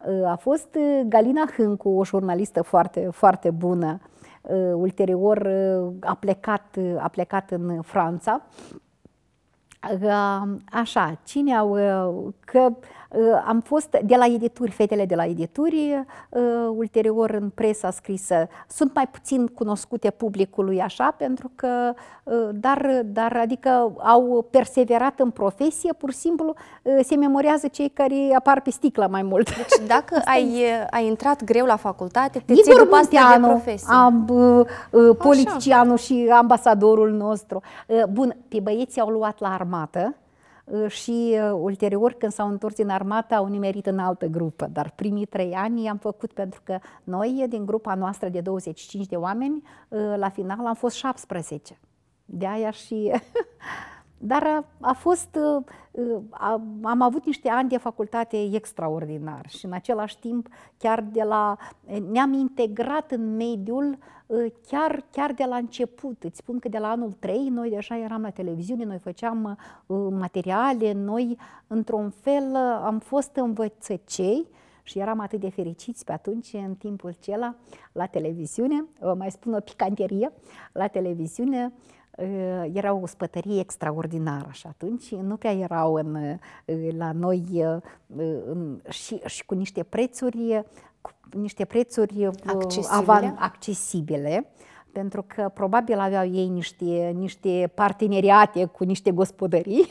Ă, a fost ă, Galina Hâncu, o jurnalistă foarte, foarte bună, ă, ulterior a plecat, a plecat în Franța. Așa, cine au... că Uh, am fost de la edituri, fetele de la edituri, uh, ulterior în presa scrisă, uh, sunt mai puțin cunoscute publicului așa, pentru că, dar, dar adică au perseverat în profesie, pur și simplu se memorează cei care apar pe sticlă mai mult. Deci dacă ai, ai intrat greu la facultate, te Igor ții după asta de profesie. Am, politicianul și ambasadorul nostru. Bun, pe băieții au luat la armată, Ă, și ă, ulterior când s-au întors din armată au nimerit în altă grupă, dar primii trei ani i-am făcut pentru că noi din grupa noastră de 25 de oameni ă, la final am fost 17. De aia și Dar a, a fost, uh, uh, a, am avut niște ani de facultate extraordinar și în același timp chiar de la, ne-am integrat în mediul uh, chiar, chiar de la început. Îți spun că de la anul 3 noi deja eram la televiziune, noi făceam materiale, noi într-un fel am fost învățăcei și eram atât de fericiți pe atunci, în timpul acela, la televiziune, mai spun o picanterie, la televiziune, uh, era o spătărie extraordinară și atunci nu prea erau în, la noi în, și, și cu niște prețuri, cu niște prețuri accesibile. Avan, accesibile pentru că probabil aveau ei niște, niște parteneriate cu niște gospodării.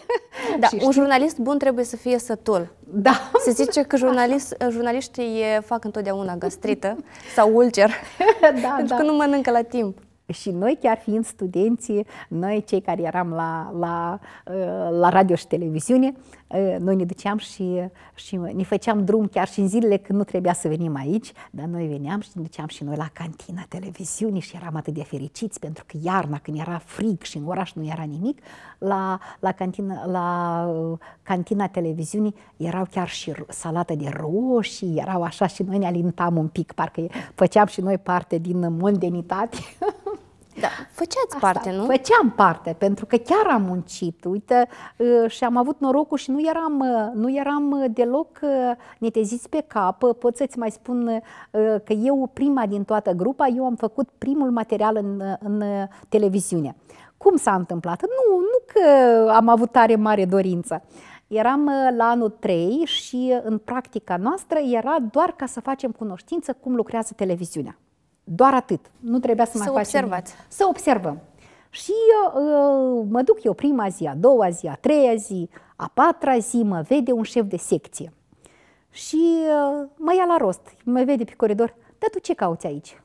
Da, un știi? jurnalist bun trebuie să fie sătul. Da. Se zice că jurnalist, jurnaliștii fac întotdeauna gastrită sau ulcer, da, pentru da. că nu mănâncă la timp. Și noi chiar fiind studenții, noi cei care eram la, la, uh, la radio și televiziune, uh, noi ne duceam și, și ne făceam drum chiar și în zilele când nu trebuia să venim aici, dar noi veneam și ne duceam și noi la cantina televiziunii și eram atât de fericiți pentru că iarna, când era frig și în oraș nu era nimic, la, la, cantina, la uh, cantina televiziunii erau chiar și salată de roșii, erau așa și noi ne alintam un pic, parcă făceam și noi parte din mondenitate. Da, făceați Asta, parte, nu? Făceam parte, pentru că chiar am muncit, uite, uh, și am avut norocul și nu eram, uh, nu eram uh, deloc neteziți pe cap. Pot să-ți mai spun că eu, prima din toată grupa, eu am făcut primul material în, în televiziune. Cum s-a întâmplat? Nu, nu că am avut tare mare dorință. Eram la anul 3 și în practica noastră era doar ca să facem cunoștință cum lucrează televiziunea. Doar atât. Nu trebuia să, să mai facem. Să observați. Nimic. Să observăm. Și eu, uh, uh, mă duc eu prima zi, a doua zi, a treia zi, a patra zi, mă vede un șef de secție. Și uh, mă ia la rost, mă vede pe coridor, dar tu ce cauți aici?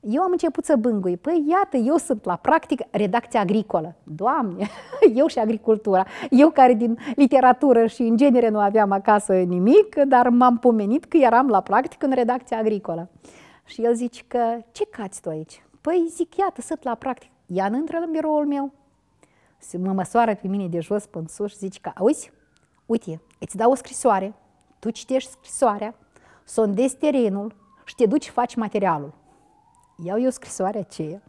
Eu am început să bângui, păi iată, eu sunt la practic redacția agricolă. Doamne, eu și agricultura. Eu care din literatură și în genere nu aveam acasă nimic, dar m-am pomenit că eram la practic în redacția agricolă. Și el zice că, ce cați tu aici? Păi zic, iată, sunt la practic. Ia în intră în biroul meu. Mă măsoară pe mine de jos până sus și zice că, auzi, uite, îți dau o scrisoare, tu citești scrisoarea, sondezi terenul și te duci și faci materialul. Iau eu scrisoarea aceea,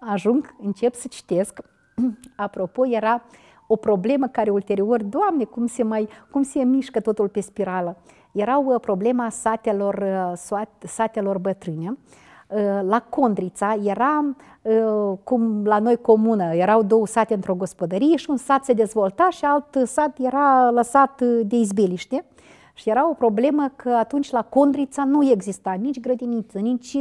ajung, încep să citesc. Apropo, era o problemă care ulterior, Doamne, cum se mai, cum se mișcă totul pe spirală erau uh, problema satelor, uh, satelor bătrâne. Uh, la Condrița era, cum la noi comună, erau două sate într-o gospodărie și un sat se dezvolta și alt sat era lăsat de izbeliște. Și era o problemă că atunci la Condrița nu exista nici grădiniță, nici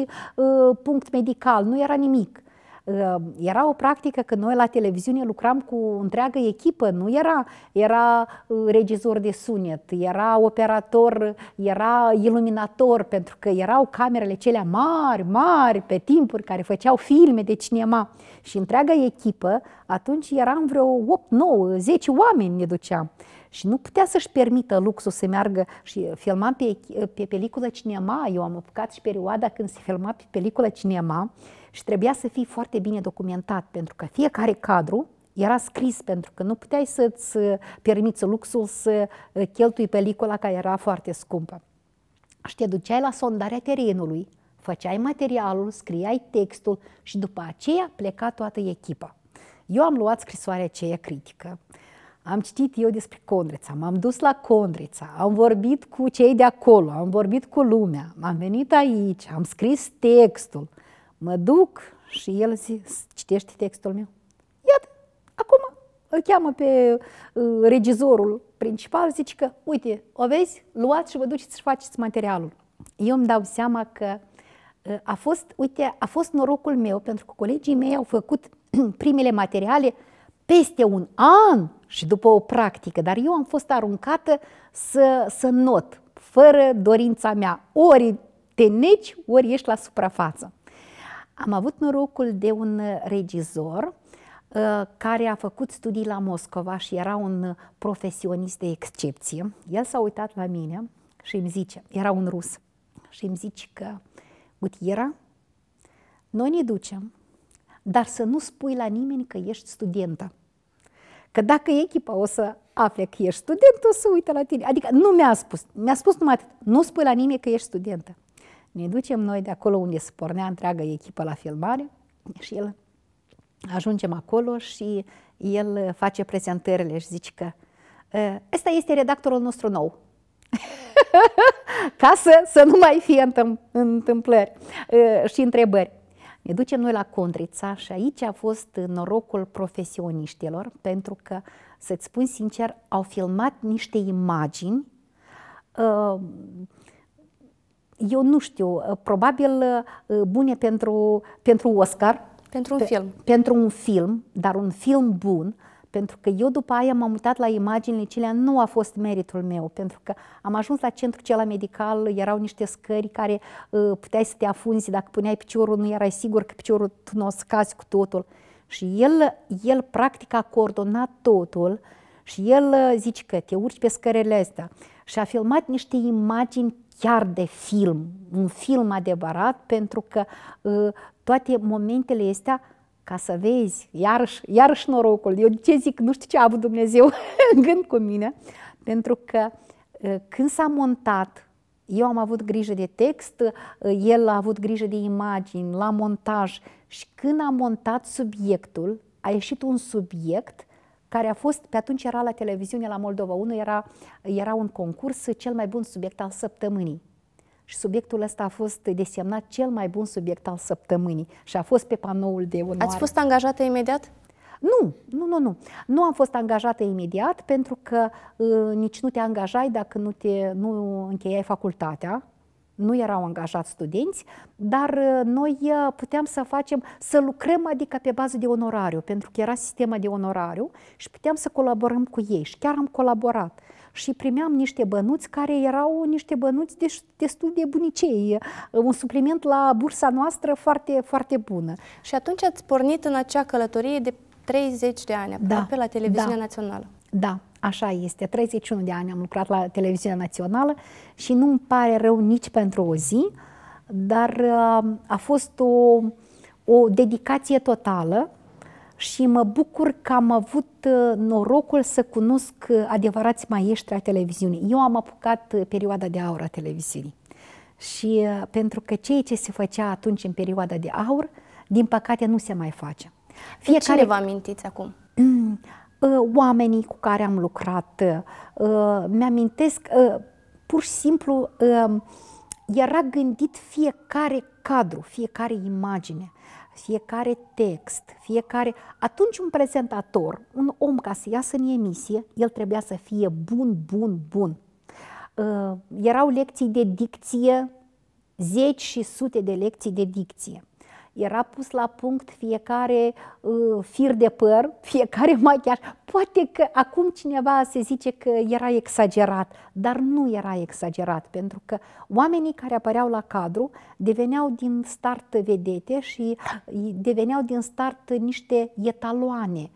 punct medical, nu era nimic. Ă, era o practică că noi la televiziune lucram cu întreagă echipă, nu era, era ă, regizor de sunet, era operator, era iluminator, pentru că erau camerele cele mari, mari, pe timpuri, care făceau filme de cinema. Și întreaga echipă, atunci eram vreo 8, 9, 10 oameni ne duceam și nu putea să-și permită luxul să meargă și uh, filma pe, uh, pe peliculă cinema. Eu am apucat și perioada când se filma pe peliculă cinema și trebuia să fii foarte bine documentat, pentru că fiecare cadru era scris, pentru că nu puteai să-ți uh, permiți luxul să cheltui pelicula care era foarte scumpă. Și te duceai la sondarea terenului, făceai materialul, scriai textul și după aceea pleca toată echipa. Eu am luat scrisoarea aceea critică am citit eu despre Condrița, m-am dus la Condrița, am vorbit cu cei de acolo, am vorbit cu lumea, am venit aici, am scris textul. Mă duc și el zice, citește textul meu. Iată, acum îl cheamă pe uh, regizorul principal, zice că, uite, o vezi, luați și vă duceți și faceți materialul. Eu îmi dau seama că uh, a fost, uite, a fost norocul meu, pentru că colegii mei au făcut primele materiale peste un an și după o practică, dar eu am fost aruncată să, să not, fără dorința mea. Ori te neci, ori ești la suprafață. Am avut norocul de un regizor ă, care a făcut studii la Moscova și era un profesionist de excepție. El s-a uitat la mine și îmi zice, era un rus, și îmi zice că, Gutiera, noi ne ducem, dar să nu spui la nimeni că ești studentă. Că dacă echipa o să afle că ești student, o să uită la tine. Adică nu mi-a spus, mi-a spus numai atât, nu spui la nimeni că ești studentă. Ne ducem noi de acolo unde se pornea întreaga echipă la filmare și el ajungem acolo și el face prezentările și zice că ăsta este redactorul nostru nou. Ca să, să nu mai fie întâm, întâmplări și întrebări. Ne ducem noi la Condrița și aici a fost norocul profesioniștilor, pentru că, să-ți spun sincer, au filmat niște imagini. Uh, eu nu știu, uh, probabil uh, bune pentru, pentru Oscar. Pentru un pe, film. Pentru un film, dar un film bun. Uh, pentru că eu după aia m-am uitat la imaginile cele, nu a fost meritul meu, pentru că am ajuns la centru cel medical, erau niște scări care uh, puteai să te afunzi, dacă puneai piciorul, nu erai sigur că piciorul tu nu o să cazi cu totul. Și el, el practic a coordonat totul și el uh, zice că te urci pe scările astea și a filmat niște imagini chiar de film, un film adevărat, pentru că uh, toate momentele astea ca să vezi, iarăși, iarăși norocul. Eu ce zic, nu știu ce a avut Dumnezeu în gând cu mine, pentru că ă, când s-a montat, eu am avut grijă de text, ă, el a avut grijă de imagini, la montaj și când a montat subiectul, a ieșit un subiect care a fost, pe atunci era la televiziune la Moldova 1, era, era un concurs cel mai bun subiect al săptămânii și subiectul ăsta a fost desemnat cel mai bun subiect al săptămânii și a fost pe panoul de onoare. Ați fost angajată imediat? Nu, nu, nu, nu. Nu am fost angajată imediat pentru că uh, nici nu te angajai dacă nu, te, nu încheiai facultatea. Nu erau angajați studenți, dar uh, noi uh, puteam să facem, să lucrăm, adică pe bază de onorariu, pentru că era sistema de onorariu și puteam să colaborăm cu ei și chiar am colaborat. Uh, și primeam niște bănuți care erau niște bănuți destul de bunicei, uh, un supliment la bursa noastră foarte, foarte bună. Și atunci ați pornit în acea călătorie de 30 de ani da, aproape da, la televiziunea da, națională. Da, Așa este, 31 de ani am lucrat la televiziunea națională și nu îmi pare rău nici pentru o zi, dar uh, a fost o, o dedicație totală și mă bucur că am avut uh, norocul să cunosc uh, adevărați maestri a televiziunii. Eu am apucat uh, perioada de aur a televiziunii. Și pentru că ceea ce se făcea atunci în perioada de aur, din păcate nu se mai face. Fiecare... Cine vă amintiți acum? Mm, oamenii cu care am lucrat, mi-amintesc, pur și simplu um, era gândit fiecare cadru, fiecare imagine fiecare text, fiecare... Atunci un prezentator, un om ca să iasă în emisie, el trebuia să fie bun, bun, bun. Uh, erau lecții de dicție, zeci și sute de lecții de dicție era pus la punct fiecare uh, fir de păr, fiecare machiaj. Poate că acum cineva se zice că era exagerat, dar nu era exagerat, pentru că oamenii care apăreau la cadru deveneau din start vedete și uh, deveneau din start niște etaloane.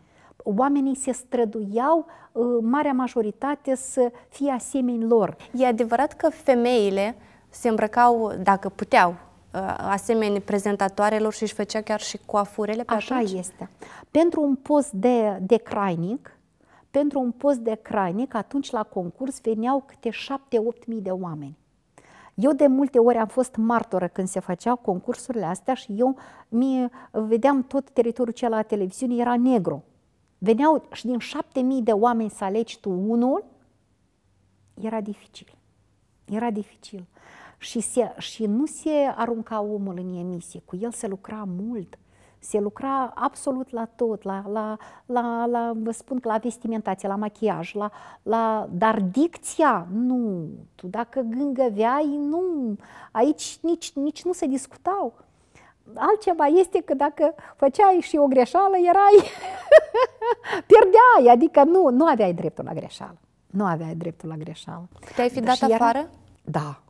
Oamenii se străduiau, uh, marea majoritate, să fie asemeni lor. E adevărat că femeile se îmbrăcau, dacă puteau, Uh, asemeni prezentatoarelor și își făcea chiar și coafurele pe Așa atunci? este. Pentru un post de, de crainic, pentru un post de crainic, atunci la concurs veneau câte 7-8 mii de oameni. Eu de multe ori am fost martoră când se făceau concursurile astea și eu mi vedeam tot teritoriul cel la televiziune, era negru. Veneau și din șapte mii de oameni să alegi tu unul, era dificil. Era dificil și, se, și nu se arunca omul în emisie, cu el se lucra mult, se lucra absolut la tot, la, la, la, la vă spun că la vestimentație, la machiaj, la, la, dar dicția, nu, tu dacă gângăveai, nu, aici nici, nici nu se discutau. Altceva este că dacă făceai și o greșeală, erai, pierdeai, adică nu, nu aveai dreptul la greșeală. Nu aveai dreptul la greșeală. Te-ai fi dat afară? Era... Da,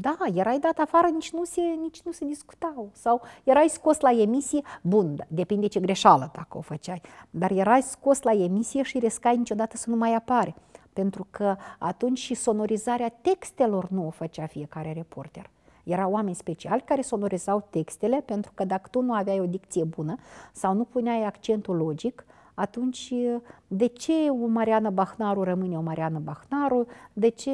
da, erai dat afară, nici nu, se, nici nu se discutau. Sau erai scos la emisie, bun, da, depinde ce greșeală dacă o făceai, dar erai scos la emisie și riscai niciodată să nu mai apare. Pentru că atunci și sonorizarea textelor nu o făcea fiecare reporter. Erau oameni speciali care sonorizau textele pentru că dacă tu nu aveai o dicție bună sau nu puneai accentul logic, uh, atunci de ce o Mariana Bahnaru rămâne o Mariana Bahnaru? De ce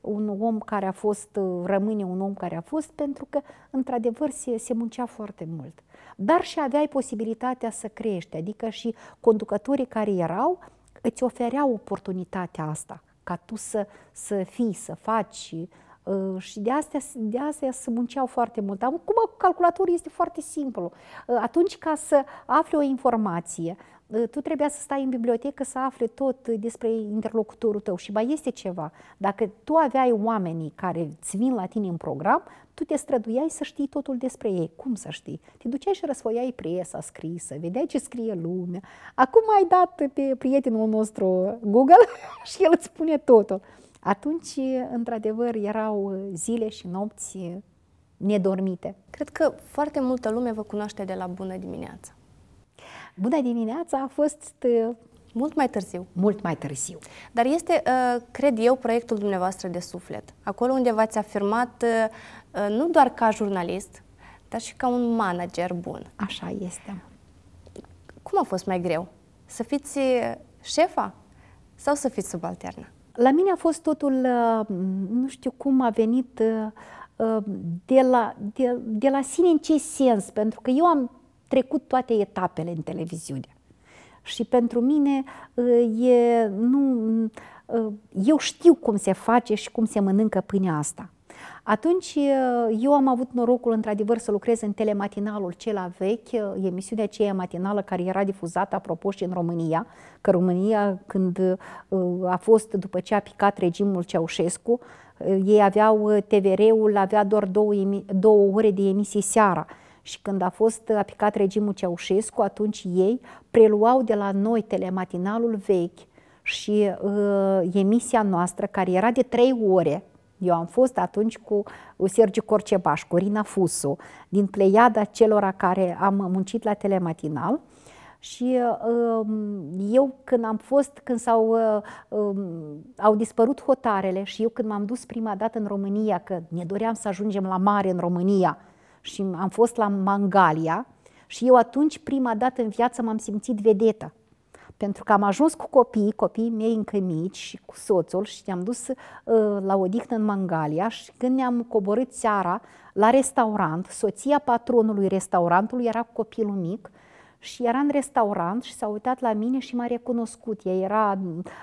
un om care a fost, rămâne un om care a fost? Pentru că, într-adevăr, se, se muncea foarte mult. Dar și aveai posibilitatea să crești, adică și conducătorii care erau îți ofereau oportunitatea asta, ca tu să, să fii, să faci, uh, și de astea, de astea se munceau foarte mult. Acum cu calculatorul este foarte simplu. Uh, atunci ca să afli o informație, Ă, tu trebuia să stai în bibliotecă să afli tot ă, despre interlocutorul tău și ba este ceva. Dacă tu aveai oamenii care îți vin la tine în program, tu te străduiai să știi totul despre ei. Cum să știi? Te duceai și răsfoiai presa scrisă, vedeai ce scrie lumea. Acum ai dat pe prietenul nostru Google și el îți spune totul. Atunci, ă, într-adevăr, erau zile și nopți nedormite. Cred că foarte multă lume vă cunoaște de la bună dimineața. Bună dimineața a fost uh, mult mai târziu. Mult mai târziu. Dar este, uh, cred eu, proiectul dumneavoastră de suflet. Acolo unde v-ați afirmat uh, nu doar ca jurnalist, dar și ca un manager bun. Așa este. Cum a fost mai greu? Să fiți șefa sau să fiți subalternă? La mine a fost totul, nu știu cum a venit de la, de, de la sine în ce sens, pentru că eu am trecut toate etapele în televiziune. Și pentru mine uh, e, nu, uh, eu știu cum se face și cum se mănâncă pâinea asta. Atunci uh, eu am avut norocul într-adevăr să lucrez în telematinalul cel vechi, emisiunea aceea matinală care era difuzată apropo și în România, că România când a fost după ce a picat regimul Ceaușescu, ei aveau TVR-ul, avea doar două, două ore de emisii seara și când a fost aplicat regimul Ceaușescu, atunci ei preluau de la noi telematinalul vechi și uh, emisia noastră, care era de trei ore, eu am fost atunci cu Sergiu Corcebaș, cu Rina Fusu, din pleiada celor care am muncit la telematinal. Și um, eu când am fost, când s-au, uh, um, au dispărut hotarele și eu când m-am dus prima dată în România, că ne doream să ajungem la mare în România, și am fost la Mangalia și eu atunci, prima dată în viață, m-am simțit vedetă. Pentru că am ajuns cu copiii, copiii mei încă mici și cu soțul și ne-am dus uh, la odihnă în Mangalia și când ne-am coborât seara la restaurant, soția patronului restaurantului era cu copilul mic și era în restaurant și s-a uitat la mine și m-a recunoscut. Ea era,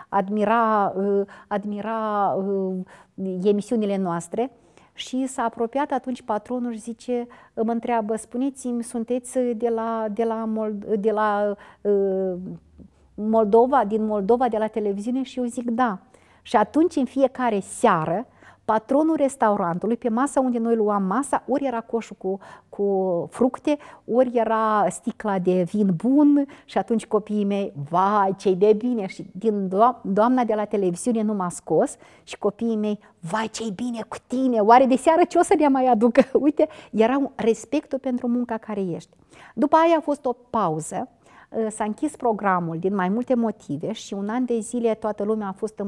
admira, uh, admira uh, emisiunile noastre și s-a apropiat atunci patronul și zice, mă întreabă, spuneți-mi, sunteți de la, de la, Mold- de la uh, Moldova, din Moldova, de la televiziune? Și eu zic da. Și atunci, în fiecare seară, patronul restaurantului, pe masa unde noi luam masa, ori era coșul cu, cu fructe, ori era sticla de vin bun și atunci copiii mei, vai, cei de bine! Și din doamna de la televiziune nu m-a scos și copiii mei, vai, cei bine cu tine! Oare de seară ce o să ne mai aducă? Uite, era un respectul pentru munca care ești. După aia a fost o pauză, ă, s-a închis programul din mai multe motive și un an de zile toată lumea a fost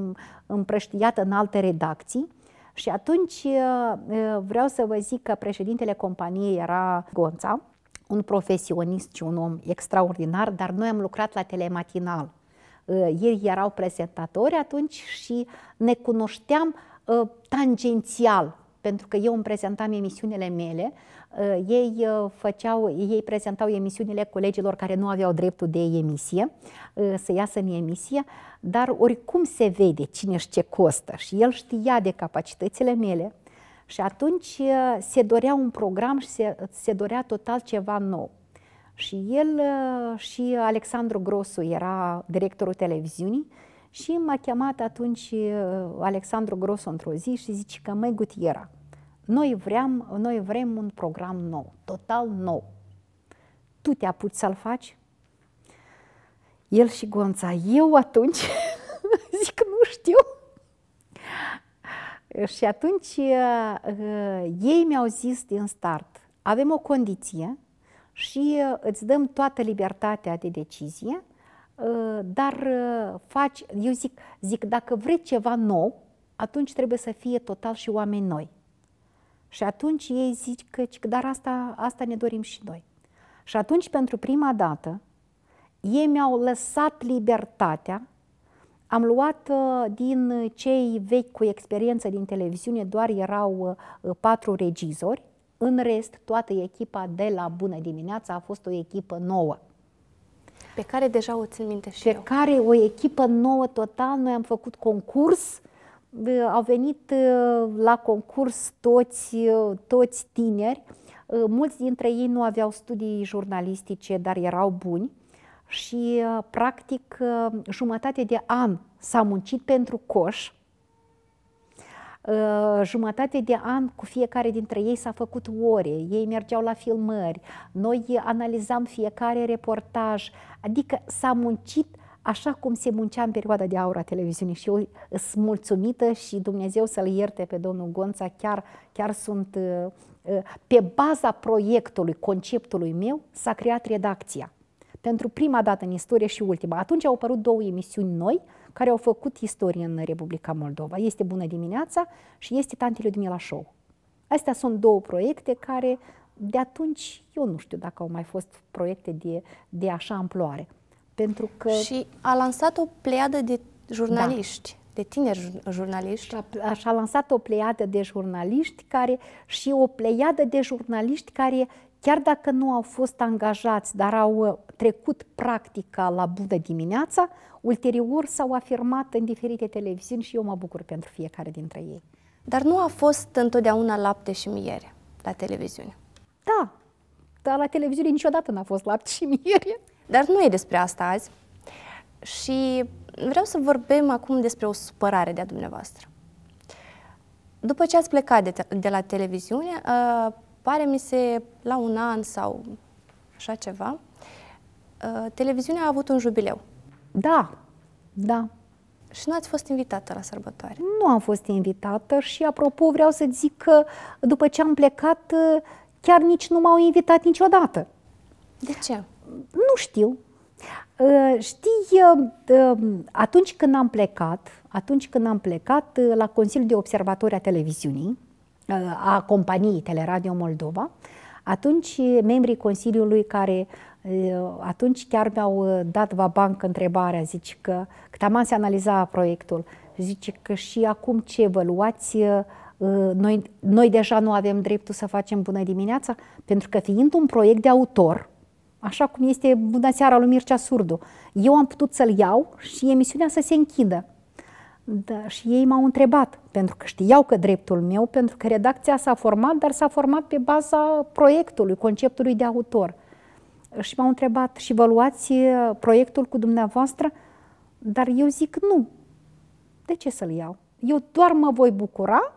împrăștiată în alte redacții și atunci uh, uh, vreau să vă zic că președintele companiei era Gonța, un profesionist și un om extraordinar, dar noi am lucrat la telematinal. Uh, ei erau prezentatori atunci și ne cunoșteam tangențial, pentru că eu îmi prezentam emisiunile mele Uh, ei, uh, făceau, ei prezentau emisiunile colegilor care nu aveau dreptul de emisie, uh, să iasă în emisie, dar oricum se vede cine și ce costă și el știa de capacitățile mele și atunci se dorea un program și se, se dorea total ceva nou. Și el și Alexandru Grosu era directorul televiziunii și m-a chemat atunci Alexandru Grosu într-o zi și zice că măi Gutiera, noi vrem, noi vrem un program nou, total nou. Tu te apuci să-l faci? El și Gonța, eu atunci zic nu știu. și atunci uh, ei mi-au zis din start, avem o condiție și uh, îți dăm toată libertatea de decizie, uh, dar faci, eu zic, zic, dacă vrei ceva nou, atunci trebuie să fie total și oameni noi. Și atunci ei zic că, dar asta, asta ne dorim și noi. Și atunci, pentru prima dată, ei mi-au lăsat libertatea. Am luat uh, din cei vechi cu experiență din televiziune, doar erau uh, patru regizori. În rest, toată echipa de la Bună Dimineața a fost o echipă nouă. Pe care deja o țin minte și Pe eu. care o echipă nouă total, noi am făcut concurs au venit ă, la concurs toți, ă, toți tineri. Ă, mulți dintre ei nu aveau studii jurnalistice, dar erau buni și practic jumătate de an s-a muncit pentru coș, jumătate de an cu fiecare dintre ei s-a făcut ore, ei mergeau la filmări, noi analizam fiecare reportaj, adică s-a muncit așa cum se muncea în perioada de aura televiziunii și eu sunt mulțumită și Dumnezeu să-l ierte pe domnul Gonța, chiar, chiar sunt uh, uh, pe baza proiectului, conceptului meu, s-a creat redacția. Pentru prima dată în istorie și ultima. Atunci au apărut două emisiuni noi care au făcut istorie în Republica Moldova. Este Bună dimineața și este tanti Ludmila Show. Astea sunt două proiecte care de atunci eu nu știu dacă au mai fost proiecte de, de așa amploare. Pentru că... Și a lansat o pleiadă de jurnaliști. Da de tineri jurnaliști. Așa a lansat o pleiadă de jurnaliști care și o pleiadă de jurnaliști care chiar dacă nu au fost angajați, dar au uh, trecut practica la bună dimineața, ulterior s-au afirmat în diferite televiziuni și eu mă bucur pentru fiecare dintre ei. Dar nu a fost întotdeauna lapte și miere la televiziune. Da, dar la televiziune niciodată n-a fost lapte și miere. Dar nu e despre asta azi. Și vreau să vorbim acum despre o supărare de-a dumneavoastră. După ce ați plecat de, te- de la televiziune, uh, pare mi se la un an sau așa ceva, uh, televiziunea a avut un jubileu. Da, da. Și nu ați fost invitată la sărbătoare? Nu am fost invitată și, apropo, vreau să zic că după ce am plecat, ă, chiar nici nu m-au invitat niciodată. De ce? Nu știu. Ă, știi, ă, ă, atunci când am plecat, atunci când am plecat la Consiliul de Observatori a Televiziunii, a companiei Teleradio Moldova, atunci membrii Consiliului care atunci chiar mi-au dat va bancă întrebarea, zici că, cât am se analiza proiectul, zice că și acum ce vă luați, noi, noi deja nu avem dreptul să facem bună dimineața, pentru că fiind un proiect de autor, așa cum este Bună seara lui Mircea Surdu. Eu am putut să-l iau și emisiunea să se închidă. Da, și ei m-au întrebat, pentru că știau că dreptul meu, pentru că redacția s-a format, dar s-a format pe baza proiectului, conceptului de autor. Și m-au întrebat, și vă luați uh, proiectul cu dumneavoastră? Dar eu zic nu. De ce să-l iau? Eu doar mă voi bucura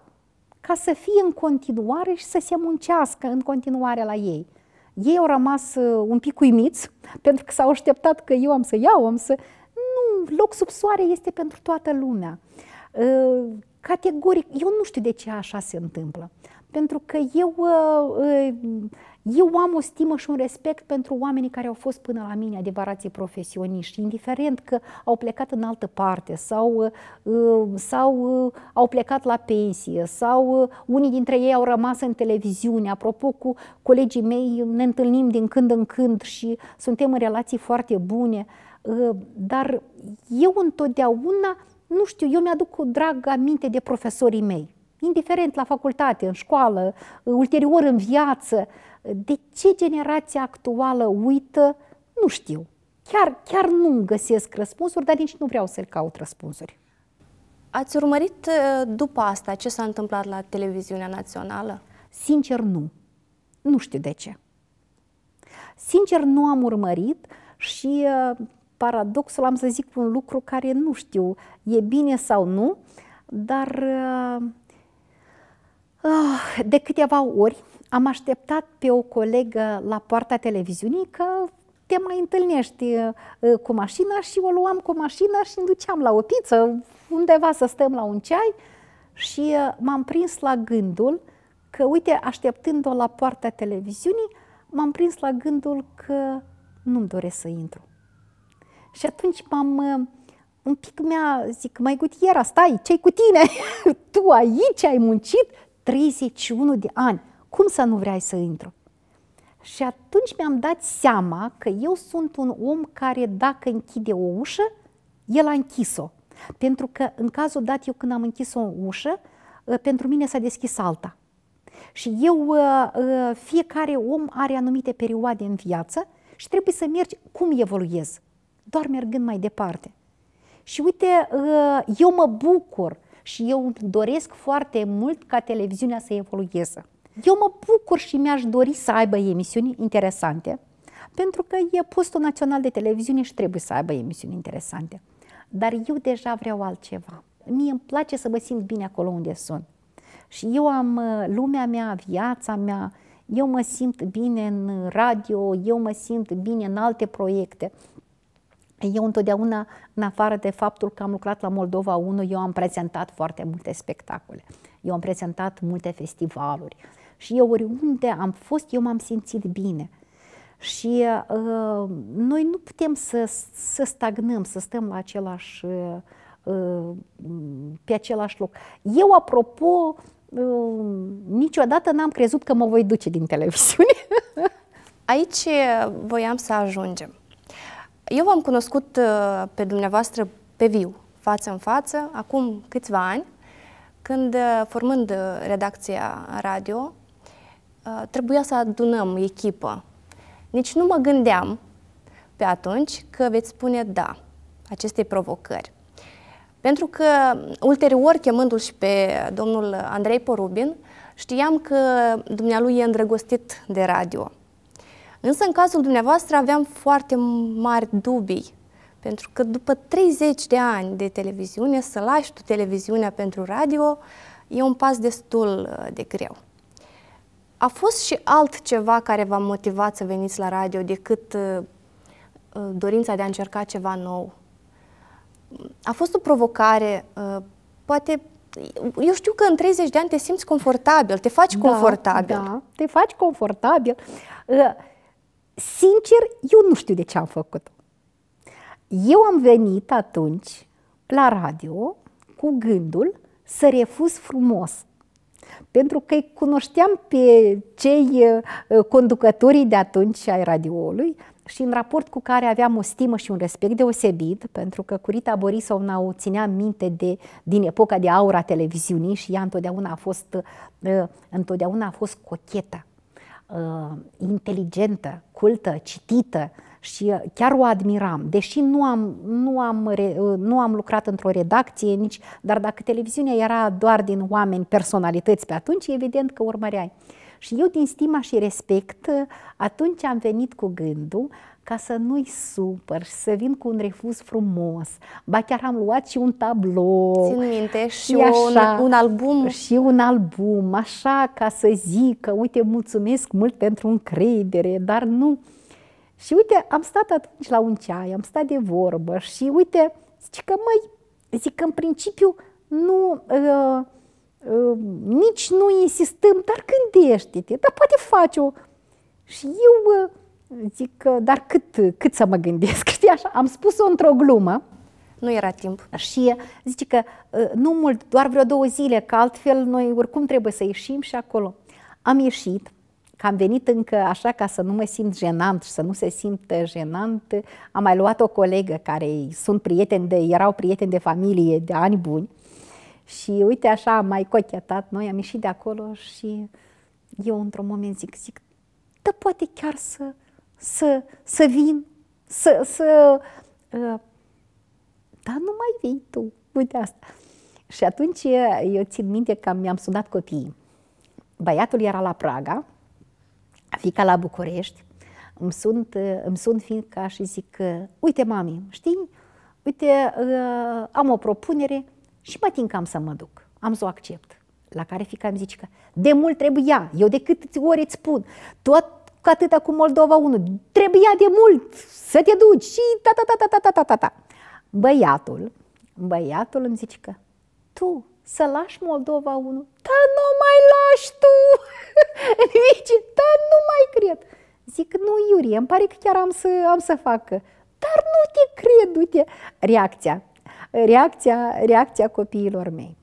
ca să fie în continuare și să se muncească în continuare la ei. Ei au rămas uh, un pic uimiți, pentru că s-au așteptat că eu am să iau, am să... Nu, loc sub soare este pentru toată lumea. Uh, categoric, eu nu știu de ce așa se întâmplă. Pentru că eu uh, eu am o stimă și un respect pentru oamenii care au fost până la mine adevărații profesioniști, indiferent că au plecat în altă parte sau, uh, uh, sau uh, au plecat la pensie sau unii dintre ei au rămas în televiziune. Apropo, cu colegii mei ne întâlnim din când în când și suntem în relații foarte bune, dar eu întotdeauna, nu știu, eu mi-aduc cu drag aminte de profesorii mei indiferent la facultate, în școală, ulterior în viață, de ce generația actuală uită, nu știu. Chiar, chiar nu găsesc răspunsuri, dar nici nu vreau să-l caut răspunsuri. Ați urmărit uh, după asta ce s-a întâmplat la televiziunea națională? Sincer, nu. Nu știu de ce. Sincer, nu am urmărit și uh, paradoxul am să zic un lucru care nu știu e bine sau nu, dar uh, de câteva ori am așteptat pe o colegă la poarta televiziunii că te mai întâlnești cu mașina și o luam cu mașina și îmi duceam la o pizza undeva să stăm la un ceai și m-am prins la gândul că, uite, așteptând-o la poarta televiziunii, m-am prins la gândul că nu-mi doresc să intru. Și atunci m-am, un pic mi-a, zic, mai gutiera, stai, ce-i cu tine? tu aici ai muncit 31 de ani cum să nu vrei să intru? Și atunci mi-am dat seama că eu sunt un om care dacă închide o ușă, el a închis-o. Pentru că în cazul dat eu când am închis o ușă, ă, pentru mine s-a deschis alta. Și eu, ă, ă, fiecare om are anumite perioade în viață și trebuie să mergi cum evoluez, doar mergând mai departe. Și uite, eu mă bucur și eu doresc foarte mult ca televiziunea să evolueze. Eu mă bucur și mi-aș dori să aibă emisiuni interesante, pentru că e postul național de televiziune și trebuie să aibă emisiuni interesante. Dar eu deja vreau altceva. Mie îmi place să mă simt bine acolo unde sunt. Și eu am uh, lumea mea, viața mea, eu mă simt bine în radio, eu mă simt bine în alte proiecte. Eu întotdeauna, în afară de faptul că am lucrat la Moldova 1, eu am prezentat foarte multe spectacole. Eu am prezentat multe festivaluri și eu oriunde am fost, eu m-am simțit bine. Și uh, noi nu putem să, să stagnăm, să stăm la același, uh, pe același loc. Eu, apropo, uh, niciodată n-am crezut că mă voi duce din televiziune. Aici uh, voiam să ajungem. Eu v-am cunoscut uh, pe dumneavoastră pe viu, față în față, acum câțiva ani, când, uh, formând redacția radio, Uh, trebuia să adunăm echipă. Nici nu mă gândeam pe atunci că veți spune da acestei provocări. Pentru că, ulterior, chemându-l și pe domnul Andrei Porubin, știam că dumnealui e îndrăgostit de radio. Însă, în cazul dumneavoastră, aveam foarte mari dubii, pentru că după 30 de ani de televiziune, să lași tu televiziunea pentru radio, e un pas destul uh, de greu. A fost și altceva care v-a motivat să veniți la radio decât uh, uh, dorința de a încerca ceva nou? A fost o provocare, uh, poate eu știu că în 30 de ani te simți confortabil, te faci da, confortabil. Da, te faci confortabil. Uh, sincer, eu nu știu de ce am făcut. Eu am venit atunci la radio cu gândul să refuz frumos pentru că îi cunoșteam pe cei uh, conducătorii de atunci ai radioului și în raport cu care aveam o stimă și un respect deosebit, pentru că Curita Borisovna o ținea minte de, din epoca de aura televiziunii și ea întotdeauna a fost, uh, întotdeauna a fost cochetă, uh, inteligentă, cultă, citită, și uh, chiar o admiram, deși nu am, nu am, re, uh, nu am lucrat într-o redacție nici, dar dacă televiziunea era doar din oameni, personalități pe atunci, evident că urmăreai. Și eu, din stima și respect, uh, atunci am venit cu gândul ca să nu-i supăr, și să vin cu un refuz frumos. Ba chiar am luat și un tablou. Țin minte și așa, un, un album. Și un album, așa ca să zic că, uite, mulțumesc mult pentru încredere, dar nu și uite, am stat atunci la un ceai, am stat de vorbă și uite, zice că măi, zic că în principiu nu, uh, uh, nici nu insistăm, dar gândește-te, dar poate faci o... Și eu uh, zic că, dar cât, cât să mă gândesc, știi așa, am spus-o într-o glumă, nu era timp. Și uh, zice că uh, nu mult, doar vreo două zile, că altfel noi oricum trebuie să ieșim și acolo. Am ieșit, că am venit încă așa ca să nu mă simt jenant și să nu se simt jenant. Am mai luat o colegă care sunt prieteni de, erau prieteni de familie de ani buni și uite așa am mai cochetat noi, am ieșit de acolo și eu într-un moment zic, zic, da poate chiar să, să, să vin, să, să uh, dar nu mai vii tu, uite asta. Și atunci uh, eu țin minte că mi-am sunat copiii. Băiatul era la Praga, fica la București, îmi sunt, uh, îmi sun fiica și zic, uite mami, știi, uite, uh, am o propunere și mă tincam să mă duc, am să o accept. La care fica îmi zice că de mult trebuia, eu de câte ori îți spun, tot cu atâta cu Moldova 1, trebuia de mult să te duci și ta ta ta ta ta ta ta ta. Băiatul, băiatul îmi zice că tu să lași Moldova 1? Da, nu mai lași tu! vici, da, nu mai cred! Zic, nu, Iurie, îmi pare că chiar am să, am să facă. Dar nu te cred, uite! Reacția, reacția, reacția copiilor mei.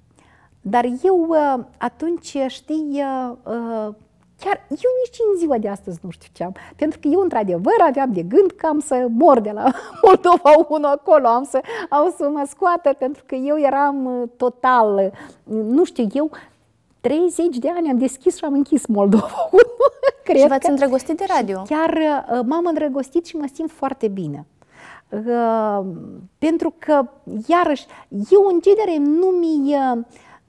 Dar eu ă, atunci, știi, ă, ă, Chiar eu nici în ziua de astăzi nu știu ce am. Pentru că eu, într-adevăr, aveam de gând că am să mor de la Moldova 1 acolo, am să, am să mă scoată, pentru că eu eram uh, total, uh, nu știu, eu 30 de ani am deschis și am închis Moldova 1. Cred și v-ați că... îndrăgostit de radio. Chiar uh, m-am îndrăgostit și mă simt foarte bine. Uh, pentru că, iarăși, eu în genere nu mi uh,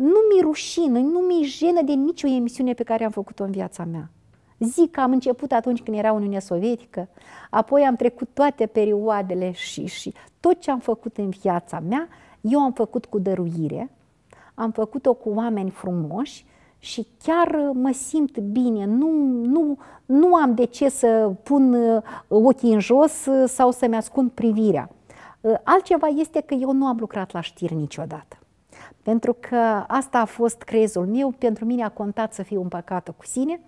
nu mi rușină, nu mi jenă de nicio emisiune pe care am făcut-o în viața mea. Zic că am început atunci când era Uniunea Sovietică, apoi am trecut toate perioadele și, și tot ce am făcut în viața mea, eu am făcut cu dăruire, am făcut-o cu oameni frumoși și chiar uh, mă simt bine, nu, nu, nu am de ce să pun uh, ochii în jos uh, sau să-mi ascund privirea. Altceva este că eu nu am lucrat la știri niciodată. Pentru că asta a fost crezul meu, pentru mine a contat să fiu împăcată cu sine,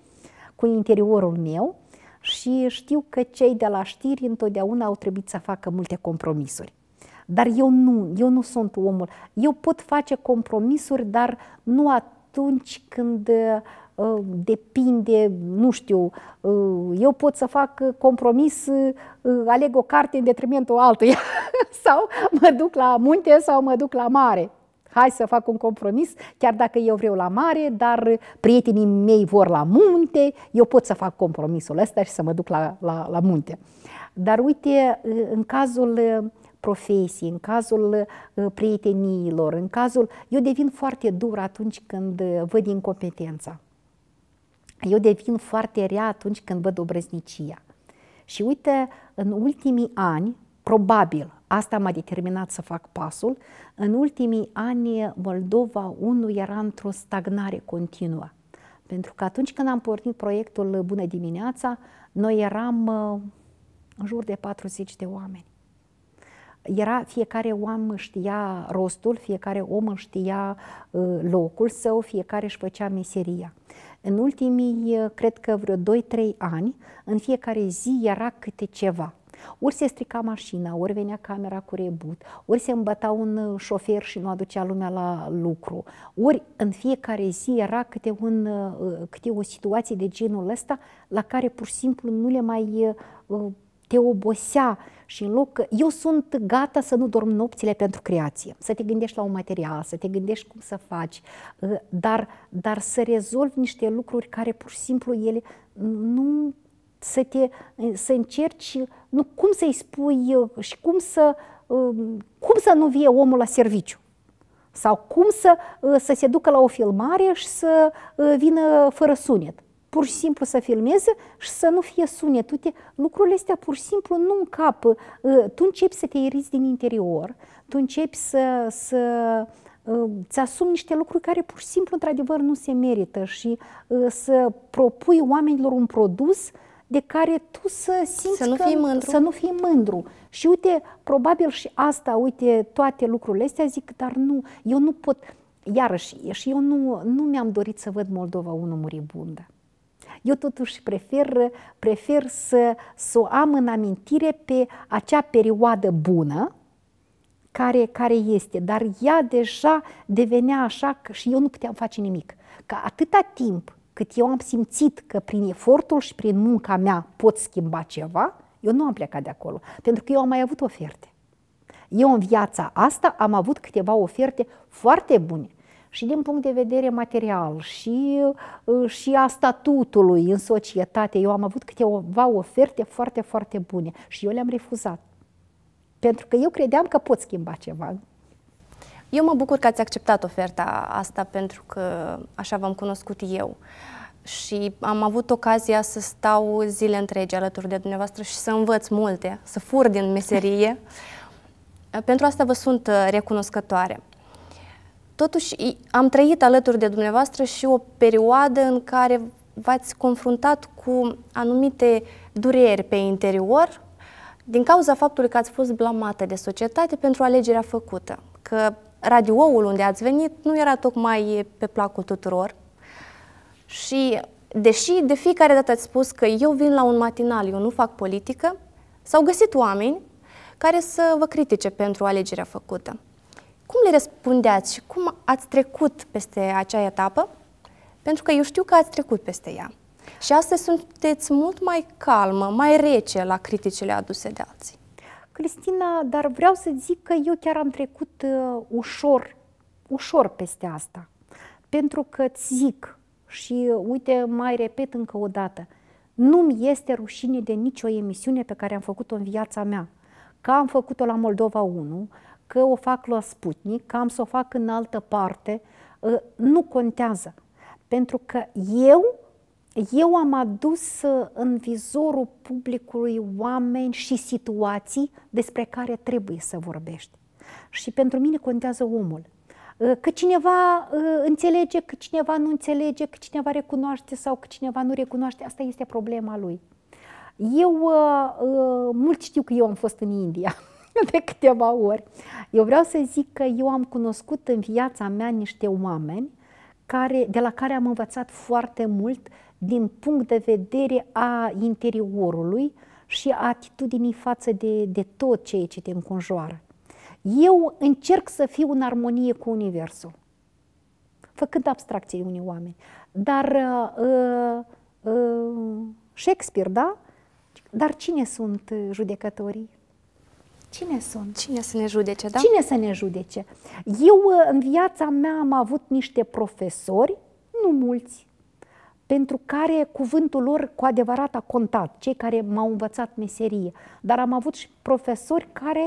cu interiorul meu și știu că cei de la știri întotdeauna au trebuit să facă multe compromisuri. Dar eu nu, eu nu sunt omul. Eu pot face compromisuri, dar nu atunci când uh, depinde, nu știu, uh, eu pot să fac compromis, uh, aleg o carte în detrimentul altuia sau mă duc la munte sau mă duc la mare hai să fac un compromis, chiar dacă eu vreau la mare, dar prietenii mei vor la munte, eu pot să fac compromisul ăsta și să mă duc la, la, la munte. Dar uite, în cazul profesii, în cazul uh, prieteniilor, în cazul... Eu devin foarte dur atunci când văd incompetența. Eu devin foarte rea atunci când văd obrăznicia. Și uite, în ultimii ani, probabil, Asta m-a determinat să fac pasul. În ultimii ani, Moldova 1 era într-o stagnare continuă. Pentru că atunci când am pornit proiectul Bună dimineața, noi eram uh, în jur de 40 de oameni. Era fiecare om știa rostul, fiecare om știa uh, locul său, fiecare își făcea meseria. În ultimii, uh, cred că vreo 2-3 ani, în fiecare zi era câte ceva – ori se strica mașina, ori venea camera cu rebut, ori se îmbăta un uh, șofer și nu aducea lumea la lucru, ori în fiecare zi era câte, un, uh, uh, câte o situație de genul ăsta la care pur și simplu nu le mai te obosea și în loc, eu sunt gata să nu dorm nopțile pentru creație, să te gândești la un material, să te gândești cum să faci, dar, dar să rezolvi niște lucruri care pur și simplu ele nu să, te, să încerci, nu, cum să-i spui uh, și cum să, um, cum să nu vie omul la serviciu. Sau cum să, uh, să se ducă la o filmare și să uh, vină fără sunet. Pur și simplu să filmeze și să nu fie sunet. Uite, lucrurile astea pur și simplu nu încapă. Tu începi să te iriți din interior, tu începi să, să îți asumi niște lucruri care pur și simplu, într-adevăr, nu se merită și să propui oamenilor un produs de care tu să simți să nu, că, fii mândru. să nu fii mândru. Și uite, probabil și asta, uite, toate lucrurile astea zic, dar nu, eu nu pot, iarăși, și eu nu, nu mi-am dorit să văd Moldova unul muribundă. Eu totuși prefer, prefer să, să o am în amintire pe acea perioadă bună, care, care este, dar ea deja devenea așa că și eu nu puteam face nimic. Că atâta timp cât eu am simțit că prin efortul și prin munca mea pot schimba ceva, eu nu am plecat de acolo, pentru că eu am mai avut oferte. Eu în viața asta am avut câteva oferte foarte bune și din punct de vedere material și, uh, și a statutului în societate, eu am avut câteva oferte foarte, foarte bune și eu le-am refuzat. Pentru că eu credeam că pot schimba ceva. Eu mă bucur că ați acceptat oferta asta pentru că așa v-am cunoscut eu. Și am avut ocazia să stau zile întregi alături de dumneavoastră și să învăț multe, să fur din meserie. pentru asta vă sunt uh, recunoscătoare. Totuși, am trăit alături de dumneavoastră și o perioadă în care v-ați confruntat cu anumite dureri pe interior din cauza faptului că ați fost blamată de societate pentru alegerea făcută, că radioul unde ați venit nu era tocmai pe placul tuturor și deși de fiecare dată ați spus că eu vin la un matinal, eu nu fac politică, s-au găsit oameni care să vă critique pentru alegerea făcută. Cum le răspundeați și cum ați trecut peste acea etapă? Pentru că eu știu că ați trecut peste ea. Și astăzi sunteți mult mai calmă, mai rece la criticile aduse de alții. Cristina, dar vreau să zic că eu chiar am trecut uh, ușor, ușor peste asta. Pentru că îți zic și uh, uite, mai repet încă o dată, nu-mi este rușine de nicio emisiune pe care am făcut-o în viața mea. Că am făcut-o la Moldova 1, că o fac la Sputnik, că am să o fac în altă parte, uh, nu contează. Pentru că eu eu am adus uh, în vizorul publicului oameni și situații despre care trebuie să vorbești. Și pentru mine contează omul. Uh, că cineva uh, înțelege, că cineva nu înțelege, că cineva recunoaște sau că cineva nu recunoaște, asta este problema lui. Eu, mult știu că eu am fost în India de câteva ori. Eu vreau să zic că eu am cunoscut în viața mea niște oameni care, de la care am învățat foarte mult din punct de vedere a interiorului și a atitudinii față de, de tot ceea ce te înconjoară. Eu încerc să fiu în armonie cu Universul, făcând abstracție unii oameni. Dar uh, uh, Shakespeare, da? Dar cine sunt judecătorii? Cine sunt? Cine să ne judece, da? Cine să ne judece? Eu uh, în viața mea am avut niște profesori, nu mulți, pentru care cuvântul lor cu adevărat a contat, cei care m-au învățat meserie. Dar am avut și profesori care,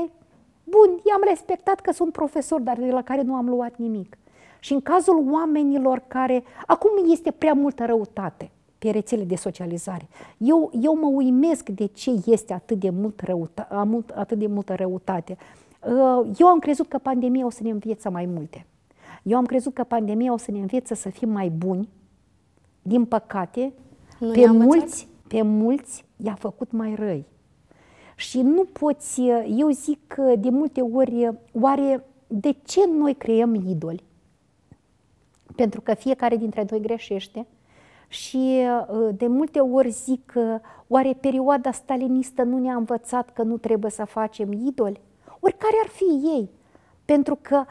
bun, i-am respectat că sunt profesori, dar de la care nu am luat nimic. Și în cazul oamenilor care, acum este prea multă răutate pe rețele de socializare. Eu, eu mă uimesc de ce este atât de, mult răuta, atât de multă răutate. Uh, eu am crezut că pandemia o să ne învieță mai multe. Eu am crezut că pandemia o să ne învețe să fim mai buni, din păcate, nu pe mulți, pe mulți i-a făcut mai răi. Și nu poți, eh, eu zic de multe ori, eh, oare de ce noi creăm idoli? Pentru că fiecare dintre noi greșește și eh, de multe ori zic, oare perioada stalinistă nu ne-a învățat că nu trebuie să facem idoli? Oricare ar fi ei, pentru că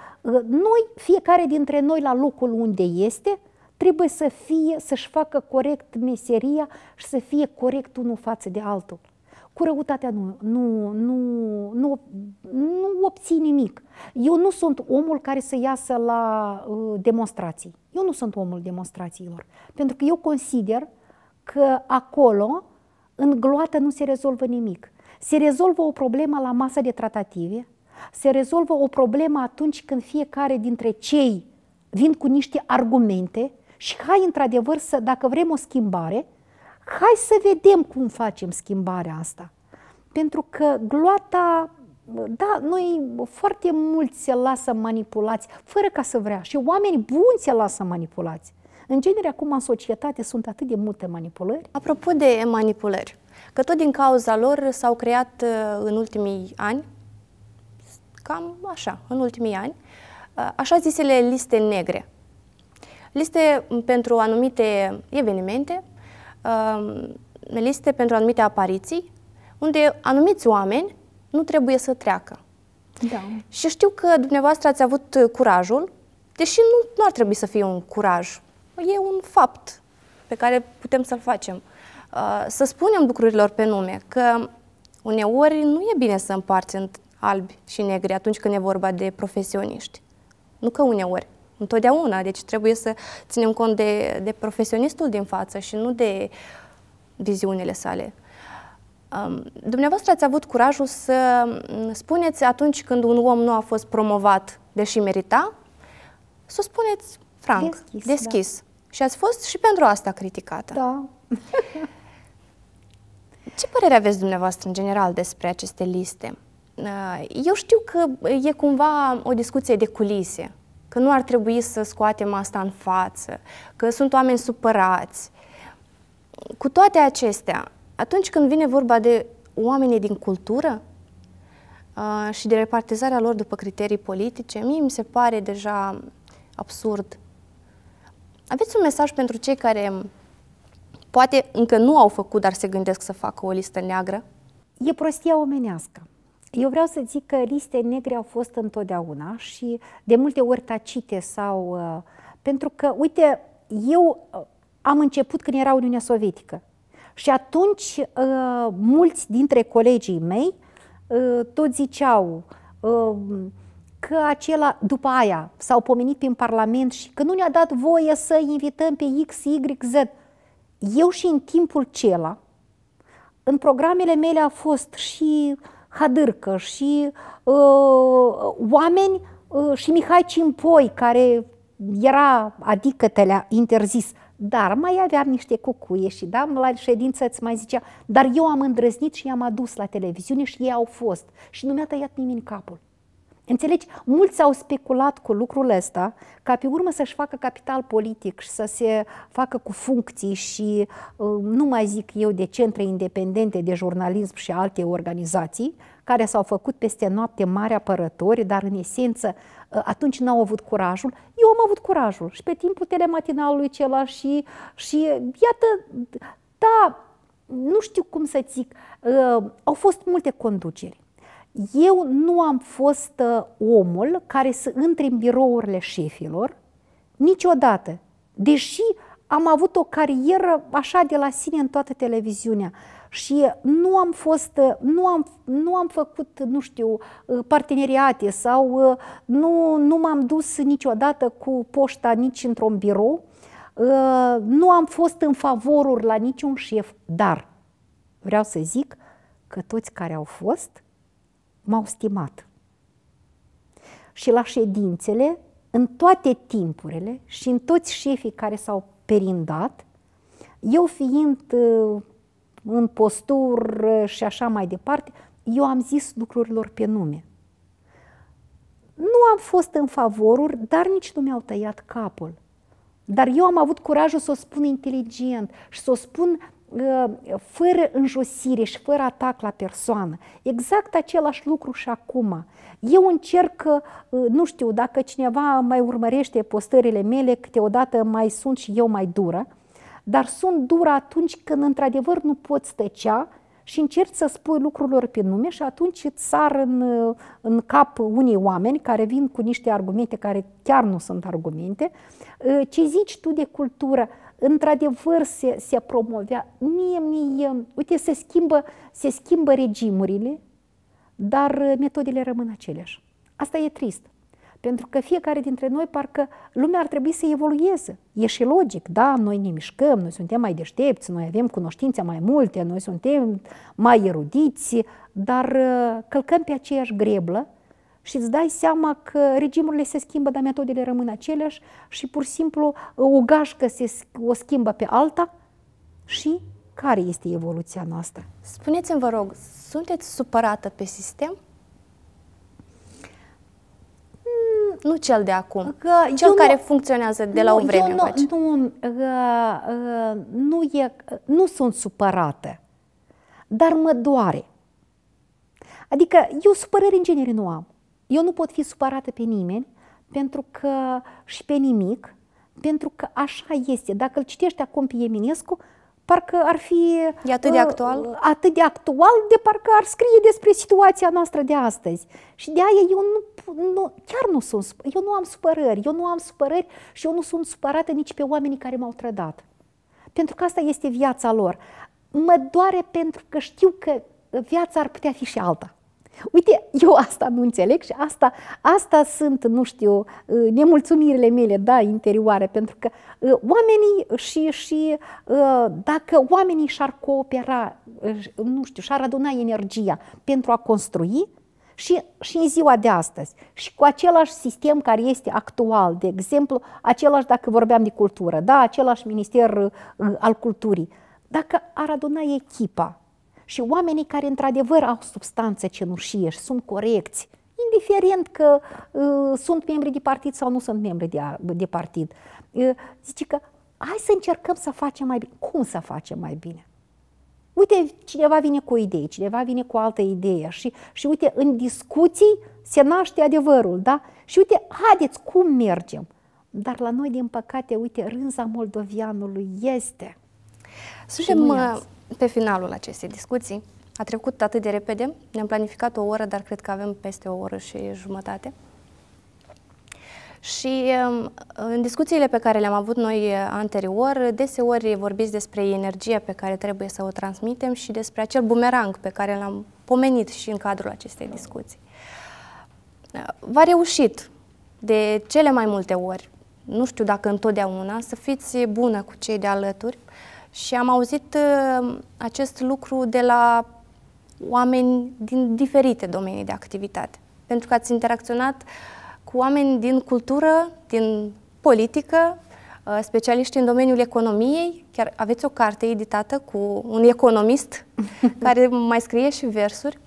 noi, fiecare dintre noi la locul unde este, trebuie să fie, să-și facă corect meseria și să fie corect unul față de altul. Cu răutatea nu, nu, nu, nu, nu obții nimic. Eu nu sunt omul care să iasă la uh, demonstrații. Eu nu sunt omul demonstrațiilor. Pentru că eu consider că acolo, în gloată, nu se rezolvă nimic. Se rezolvă o problemă la masa de tratative, se rezolvă o problemă atunci când fiecare dintre cei vin cu niște argumente și hai într-adevăr să, dacă vrem o schimbare, hai să vedem cum facem schimbarea asta. Pentru că gloata, da, noi foarte mulți se lasă manipulați, fără ca să vrea. Și oamenii buni se lasă manipulați. În genere, acum, în societate sunt atât de multe manipulări. Apropo de manipulări, că tot din cauza lor s-au creat uh, în ultimii ani, cam așa, în ultimii ani, uh, așa zisele liste negre liste mm, pentru anumite evenimente, um, liste pentru anumite apariții, unde anumiți oameni nu trebuie să treacă. Da. Și știu că dumneavoastră ați avut curajul, deși nu, nu ar trebui să fie un curaj, e un fapt pe care putem să-l facem. Uh, să spunem lucrurilor pe nume, că uneori nu e bine să împarți în albi și negri atunci când e vorba de profesioniști. Nu că uneori, întotdeauna. Deci trebuie să ținem cont de, de profesionistul din față și nu de viziunile sale. Um, dumneavoastră ați avut curajul să um, spuneți atunci când un om nu a fost promovat, deși merita, să spuneți franc, deschis. Da. deschis. Da. Și ați fost și pentru asta criticată. Da. Ce părere aveți dumneavoastră în general despre aceste liste? Uh, eu știu că e cumva o discuție de culise că nu ar trebui să scoatem asta în față, că sunt oameni supărați. Cu toate acestea, atunci când vine vorba de oamenii din cultură uh, și de repartizarea lor după criterii politice, mie mi se pare deja absurd. Aveți un mesaj pentru cei care poate încă nu au făcut, dar se gândesc să facă o listă neagră? E prostia omenească. Eu vreau să zic că liste negre au fost întotdeauna și de multe ori tacite sau... Uh, pentru că, uite, eu uh, am început când era Uniunea Sovietică și atunci uh, mulți dintre colegii mei tot ziceau că acela, după aia, s-au pomenit prin Parlament și că nu ne-a dat voie să invităm pe X, Y, Z. Eu și în timpul cela, în programele mele a fost și uh, Hadârcă și uh, oameni uh, și Mihai Cimpoi, care era adică te a interzis, dar mai aveam niște cucuie și da, la ședință îți mai zicea, dar eu am îndrăznit și i-am adus la televiziune și ei au fost și nu mi-a tăiat nimeni capul. Înțelegi? Mulți au speculat cu lucrul ăsta ca pe urmă să-și facă capital politic și să se facă cu funcții și uh, nu mai zic eu de centre independente de jurnalism și alte organizații care s-au făcut peste noapte mari apărători, dar în esență uh, atunci n-au avut curajul. Eu am avut curajul și pe timpul telematinalului cela și, și iată, da, nu știu cum să zic, uh, au fost multe conduceri eu nu am fost uh, omul care să intre în birourile șefilor niciodată, deși am avut o carieră așa de la sine în toată televiziunea și nu am fost, uh, nu am, nu am făcut, nu știu, uh, parteneriate sau nu, nu m-am dus niciodată cu poșta nici într-un birou, nu am fost în favoruri la niciun șef, dar vreau să zic că toți care au fost m-au stimat. Și la ședințele, în toate timpurile și în toți șefii care s-au perindat, eu fiind uh, în postur și așa mai departe, eu am zis lucrurilor pe nume. Nu am fost în favoruri, dar nici nu mi-au tăiat capul. Dar eu am avut curajul să o spun inteligent și să o spun Э, fără înjosire și fără atac la persoană. Exact același lucru și acum. Eu încerc, uh, nu știu, dacă cineva mai urmărește postările mele, câteodată mai sunt și eu mai dură, dar sunt dură atunci când într-adevăr nu poți tăcea și încerci să spui lucrurilor pe nume și atunci îți sar în, uh, în cap unii oameni care vin cu niște argumente care chiar nu sunt argumente. Uh, ce zici tu de cultură? într-adevăr se, se promovea, mie, mie, uite, se schimbă, se schimbă regimurile, dar uh, metodele rămân aceleași. Asta e trist. Pentru că fiecare dintre noi, parcă lumea ar trebui să evolueze. E și logic, da, noi ne mișcăm, noi suntem mai deștepți, noi avem cunoștințe mai multe, noi suntem mai erudiți, dar uh, călcăm pe aceeași greblă și îți dai seama că regimurile se schimbă, dar metodele rămân aceleași și pur și simplu o gașcă se, o schimbă pe alta și care este evoluția noastră? Spuneți-mi, vă rog, sunteți supărată pe sistem? Mm. Nu cel de acum, că cel care nu, funcționează de nu, la o vreme eu nu, nu, uh, uh, nu, e, nu sunt supărată, dar mă doare. Adică eu supărări în genere nu am eu nu pot fi supărată pe nimeni pentru că și pe nimic, pentru că așa este. Dacă îl citești acum pe Eminescu, parcă ar fi e atât de uh, actual, atât de actual de parcă ar scrie despre situația noastră de astăzi. Și de aia eu nu, nu chiar nu sunt, eu nu am supărări, eu nu am supărări și eu nu sunt supărată nici pe oamenii care m-au trădat. Pentru că asta este viața lor. Mă doare pentru că știu că viața ar putea fi și alta. Uite, eu asta nu înțeleg și asta, asta sunt, nu știu, uh, nemulțumirile mele, da, interioare, pentru că uh, oamenii și, și uh, dacă oamenii și-ar coopera, nu știu, și-ar aduna energia pentru a construi, și, și în ziua de astăzi, și cu același sistem care este actual, de exemplu, același dacă vorbeam de cultură, da, același minister al culturii, dacă ar aduna echipa și oamenii care într-adevăr au substanță cenușie și sunt corecți, indiferent că uh, sunt membri de partid sau nu sunt membri de, de partid. Uh, zice că hai să încercăm să facem mai bine. Cum să facem mai bine? Uite, cineva vine cu o idee, cineva vine cu altă idee și, și uite, în discuții se naște adevărul, da? Și uite, haideți, cum mergem? Dar la noi, din păcate, uite, rânza moldovianului este. Suntem pe finalul acestei discuții. A trecut atât de repede, ne-am planificat o oră, dar cred că avem peste o oră și jumătate. Și um, în discuțiile pe care le-am avut noi uh, anterior, deseori vorbiți despre energia pe care trebuie să o transmitem și despre acel bumerang pe care l-am pomenit și în cadrul acestei discuții. Uh, v-a reușit de cele mai multe ori, nu știu dacă întotdeauna, să fiți bună cu cei de alături, și am auzit uh, acest lucru de la oameni din diferite domenii de activitate. Pentru că ați interacționat cu oameni din cultură, din politică, uh, specialiști în domeniul economiei. Chiar aveți o carte editată cu un economist care mai scrie și versuri.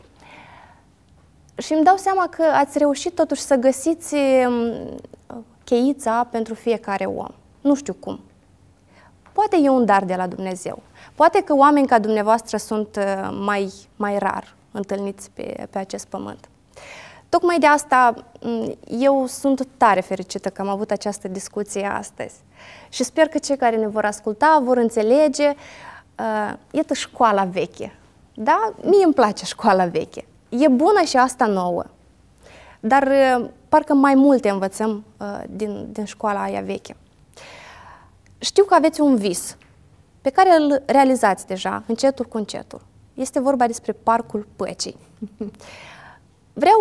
Și îmi dau seama că ați reușit totuși să găsiți um, cheița pentru fiecare om. Nu știu cum. Poate e un dar de la Dumnezeu. Poate că oameni ca dumneavoastră sunt uh, mai, mai rar întâlniți pe, pe acest pământ. Tocmai de asta mm, eu sunt tare fericită că am avut această discuție astăzi și sper că cei care ne vor asculta vor înțelege, uh, iată, școala veche. Da? Mie îmi place școala veche. E bună și asta nouă, dar uh, parcă mai multe învățăm uh, din, din școala aia veche. Știu că aveți un vis pe care îl realizați deja, încetul cu încetul. Este vorba despre parcul păcii. Vreau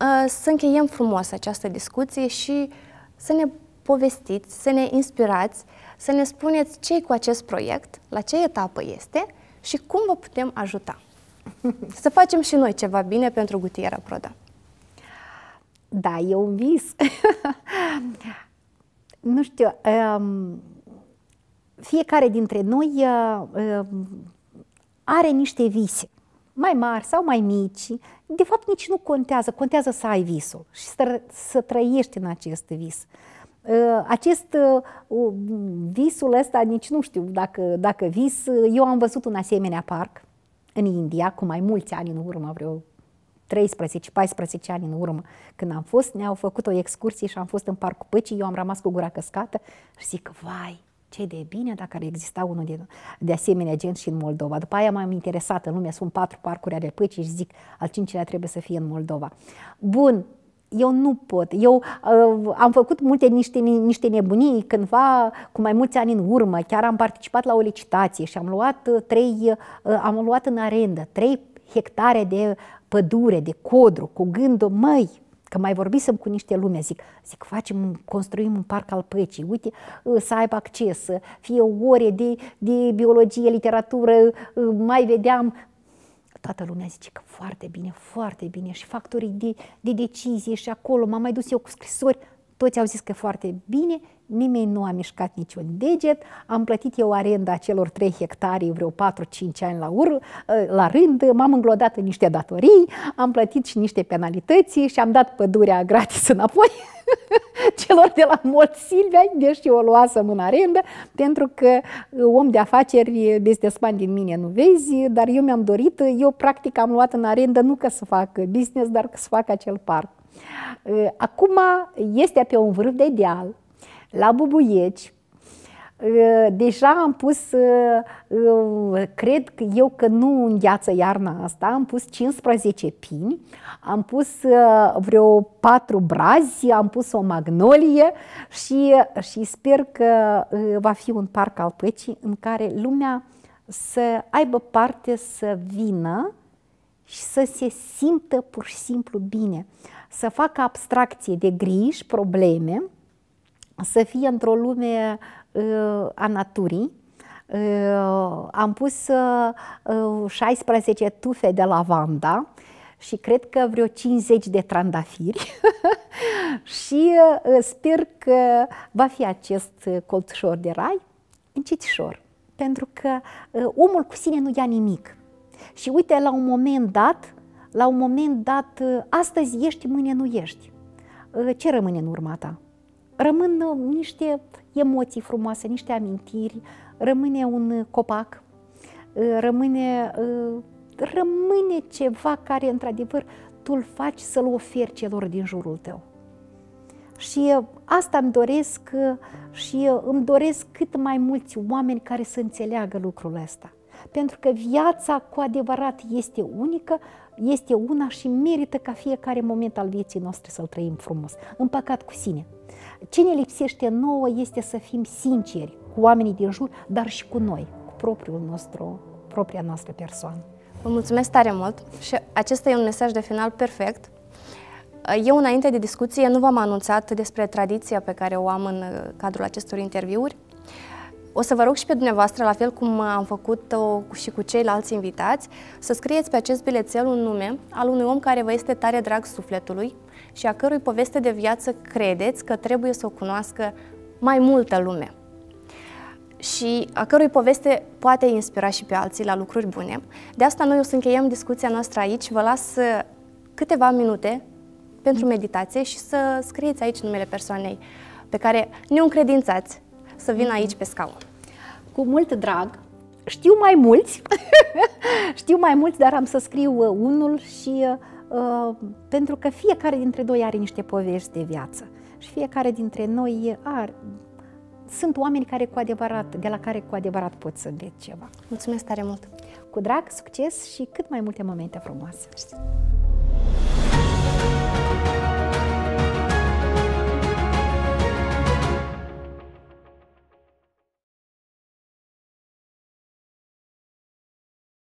uh, să încheiem frumos această discuție și să ne povestiți, să ne inspirați, să ne spuneți ce cu acest proiect, la ce etapă este și cum vă putem ajuta. Să facem și noi ceva bine pentru gutiera Proda. Da, e un vis. nu știu, um, fiecare dintre noi uh, uh, are niște vise, mai mari sau mai mici. De fapt, nici nu contează. Contează să ai visul și să, să trăiești în acest vis. Uh, acest visul ăsta, nici nu știu dacă, dacă vis, eu am văzut un asemenea parc în India, cu mai mulți ani în urmă, vreo 13-14 ani în urmă, când am fost, ne-au făcut o excursie și am fost în Parcul Păcii, eu am rămas cu gura căscată și zic, vai, ce de bine dacă ar exista unul de, de asemenea gen și în Moldova. După aia m-am interesat în lumea, sunt patru parcuri ale păcii și zic, al cincilea trebuie să fie în Moldova. Bun, eu nu pot. Eu uh, am făcut multe niște, niște nebunii cândva, cu mai mulți ani în urmă, chiar am participat la o licitație și am luat, uh, trei, uh, am luat în arendă trei hectare de pădure, de codru, cu gândul, măi, că mai vorbisem cu niște lume, zic, zic facem, construim un parc al păcii, uite, ă, să aibă acces, fie o ore de, de biologie, literatură, ă, mai vedeam, toată lumea zice că foarte bine, foarte bine și factorii de, de decizie și acolo, m-am mai dus eu cu scrisori, toți au zis că foarte bine, nimeni nu a mișcat niciun deget, am plătit eu arenda celor 3 hectare vreo 4-5 ani la, ur, la rând, m-am înglodat în niște datorii, am plătit și niște penalități și am dat pădurea gratis înapoi celor de la Mol Silvia, deși o luasem în arendă, pentru că uh, om de afaceri, uh, businessman din mine nu vezi, dar eu mi-am dorit, uh, eu practic am luat în arendă nu ca să fac business, dar ca să fac acel parc. Ă, acum este pe un vârf de deal, la Bubuieci, ă, Deja am pus, ă, cred că eu că nu îngheață iarna asta, am pus 15 pini, am pus vreo 4 brazi, am pus o magnolie și, și sper că va fi un parc al păcii în care lumea să aibă parte să vină și să se simtă pur și simplu bine să facă abstracție de griji, probleme, să fie într-o lume ă, a naturii. Ă, am pus 16 ă, tufe de lavanda și cred că vreo 50 de trandafiri și sper că va fi acest colțușor de rai încetșor, pentru că omul cu sine nu ia nimic. Și uite, la un moment dat, la un moment dat, ă, astăzi ești, mâine nu ești. Ă, ce rămâne în urma ta? Rămân ă, niște emoții frumoase, niște amintiri, rămâne un copac, rămâne, rămâne ceva care, într-adevăr, tu îl faci să-l oferi celor din jurul tău. Și asta îmi doresc și îmi doresc cât mai mulți oameni care să înțeleagă lucrul ăsta. Pentru că viața cu adevărat este unică este una și merită ca fiecare moment al vieții noastre să-l trăim frumos, împăcat cu sine. Ce ne lipsește nouă este să fim sinceri cu oamenii din jur, dar și cu noi, cu propriul nostru, propria noastră persoană. Vă mulțumesc tare mult și acesta e un mesaj de final perfect. Eu, înainte de discuție, nu v-am anunțat despre tradiția pe care o am în uh, cadrul acestor interviuri, o să vă rog și pe dumneavoastră, la fel cum am făcut-o și cu ceilalți invitați, să scrieți pe acest bilețel un nume al unui om care vă este tare drag sufletului și a cărui poveste de viață credeți că trebuie să o cunoască mai multă lume și a cărui poveste poate inspira și pe alții la lucruri bune. De asta noi o să încheiem discuția noastră aici. Vă las uh, câteva minute pentru meditație și să scrieți aici numele persoanei pe care ne încredințați să vină mhm. aici pe scaun cu mult drag. Știu mai mulți, știu mai mulți, dar am să scriu uh, unul și uh, uh, pentru că fiecare dintre noi are niște povești de viață și fiecare dintre noi are, sunt oameni care cu adevărat, de la care cu adevărat poți să înveți ceva. Mulțumesc tare mult! Cu drag, succes și cât mai multe momente frumoase! Mulțumesc.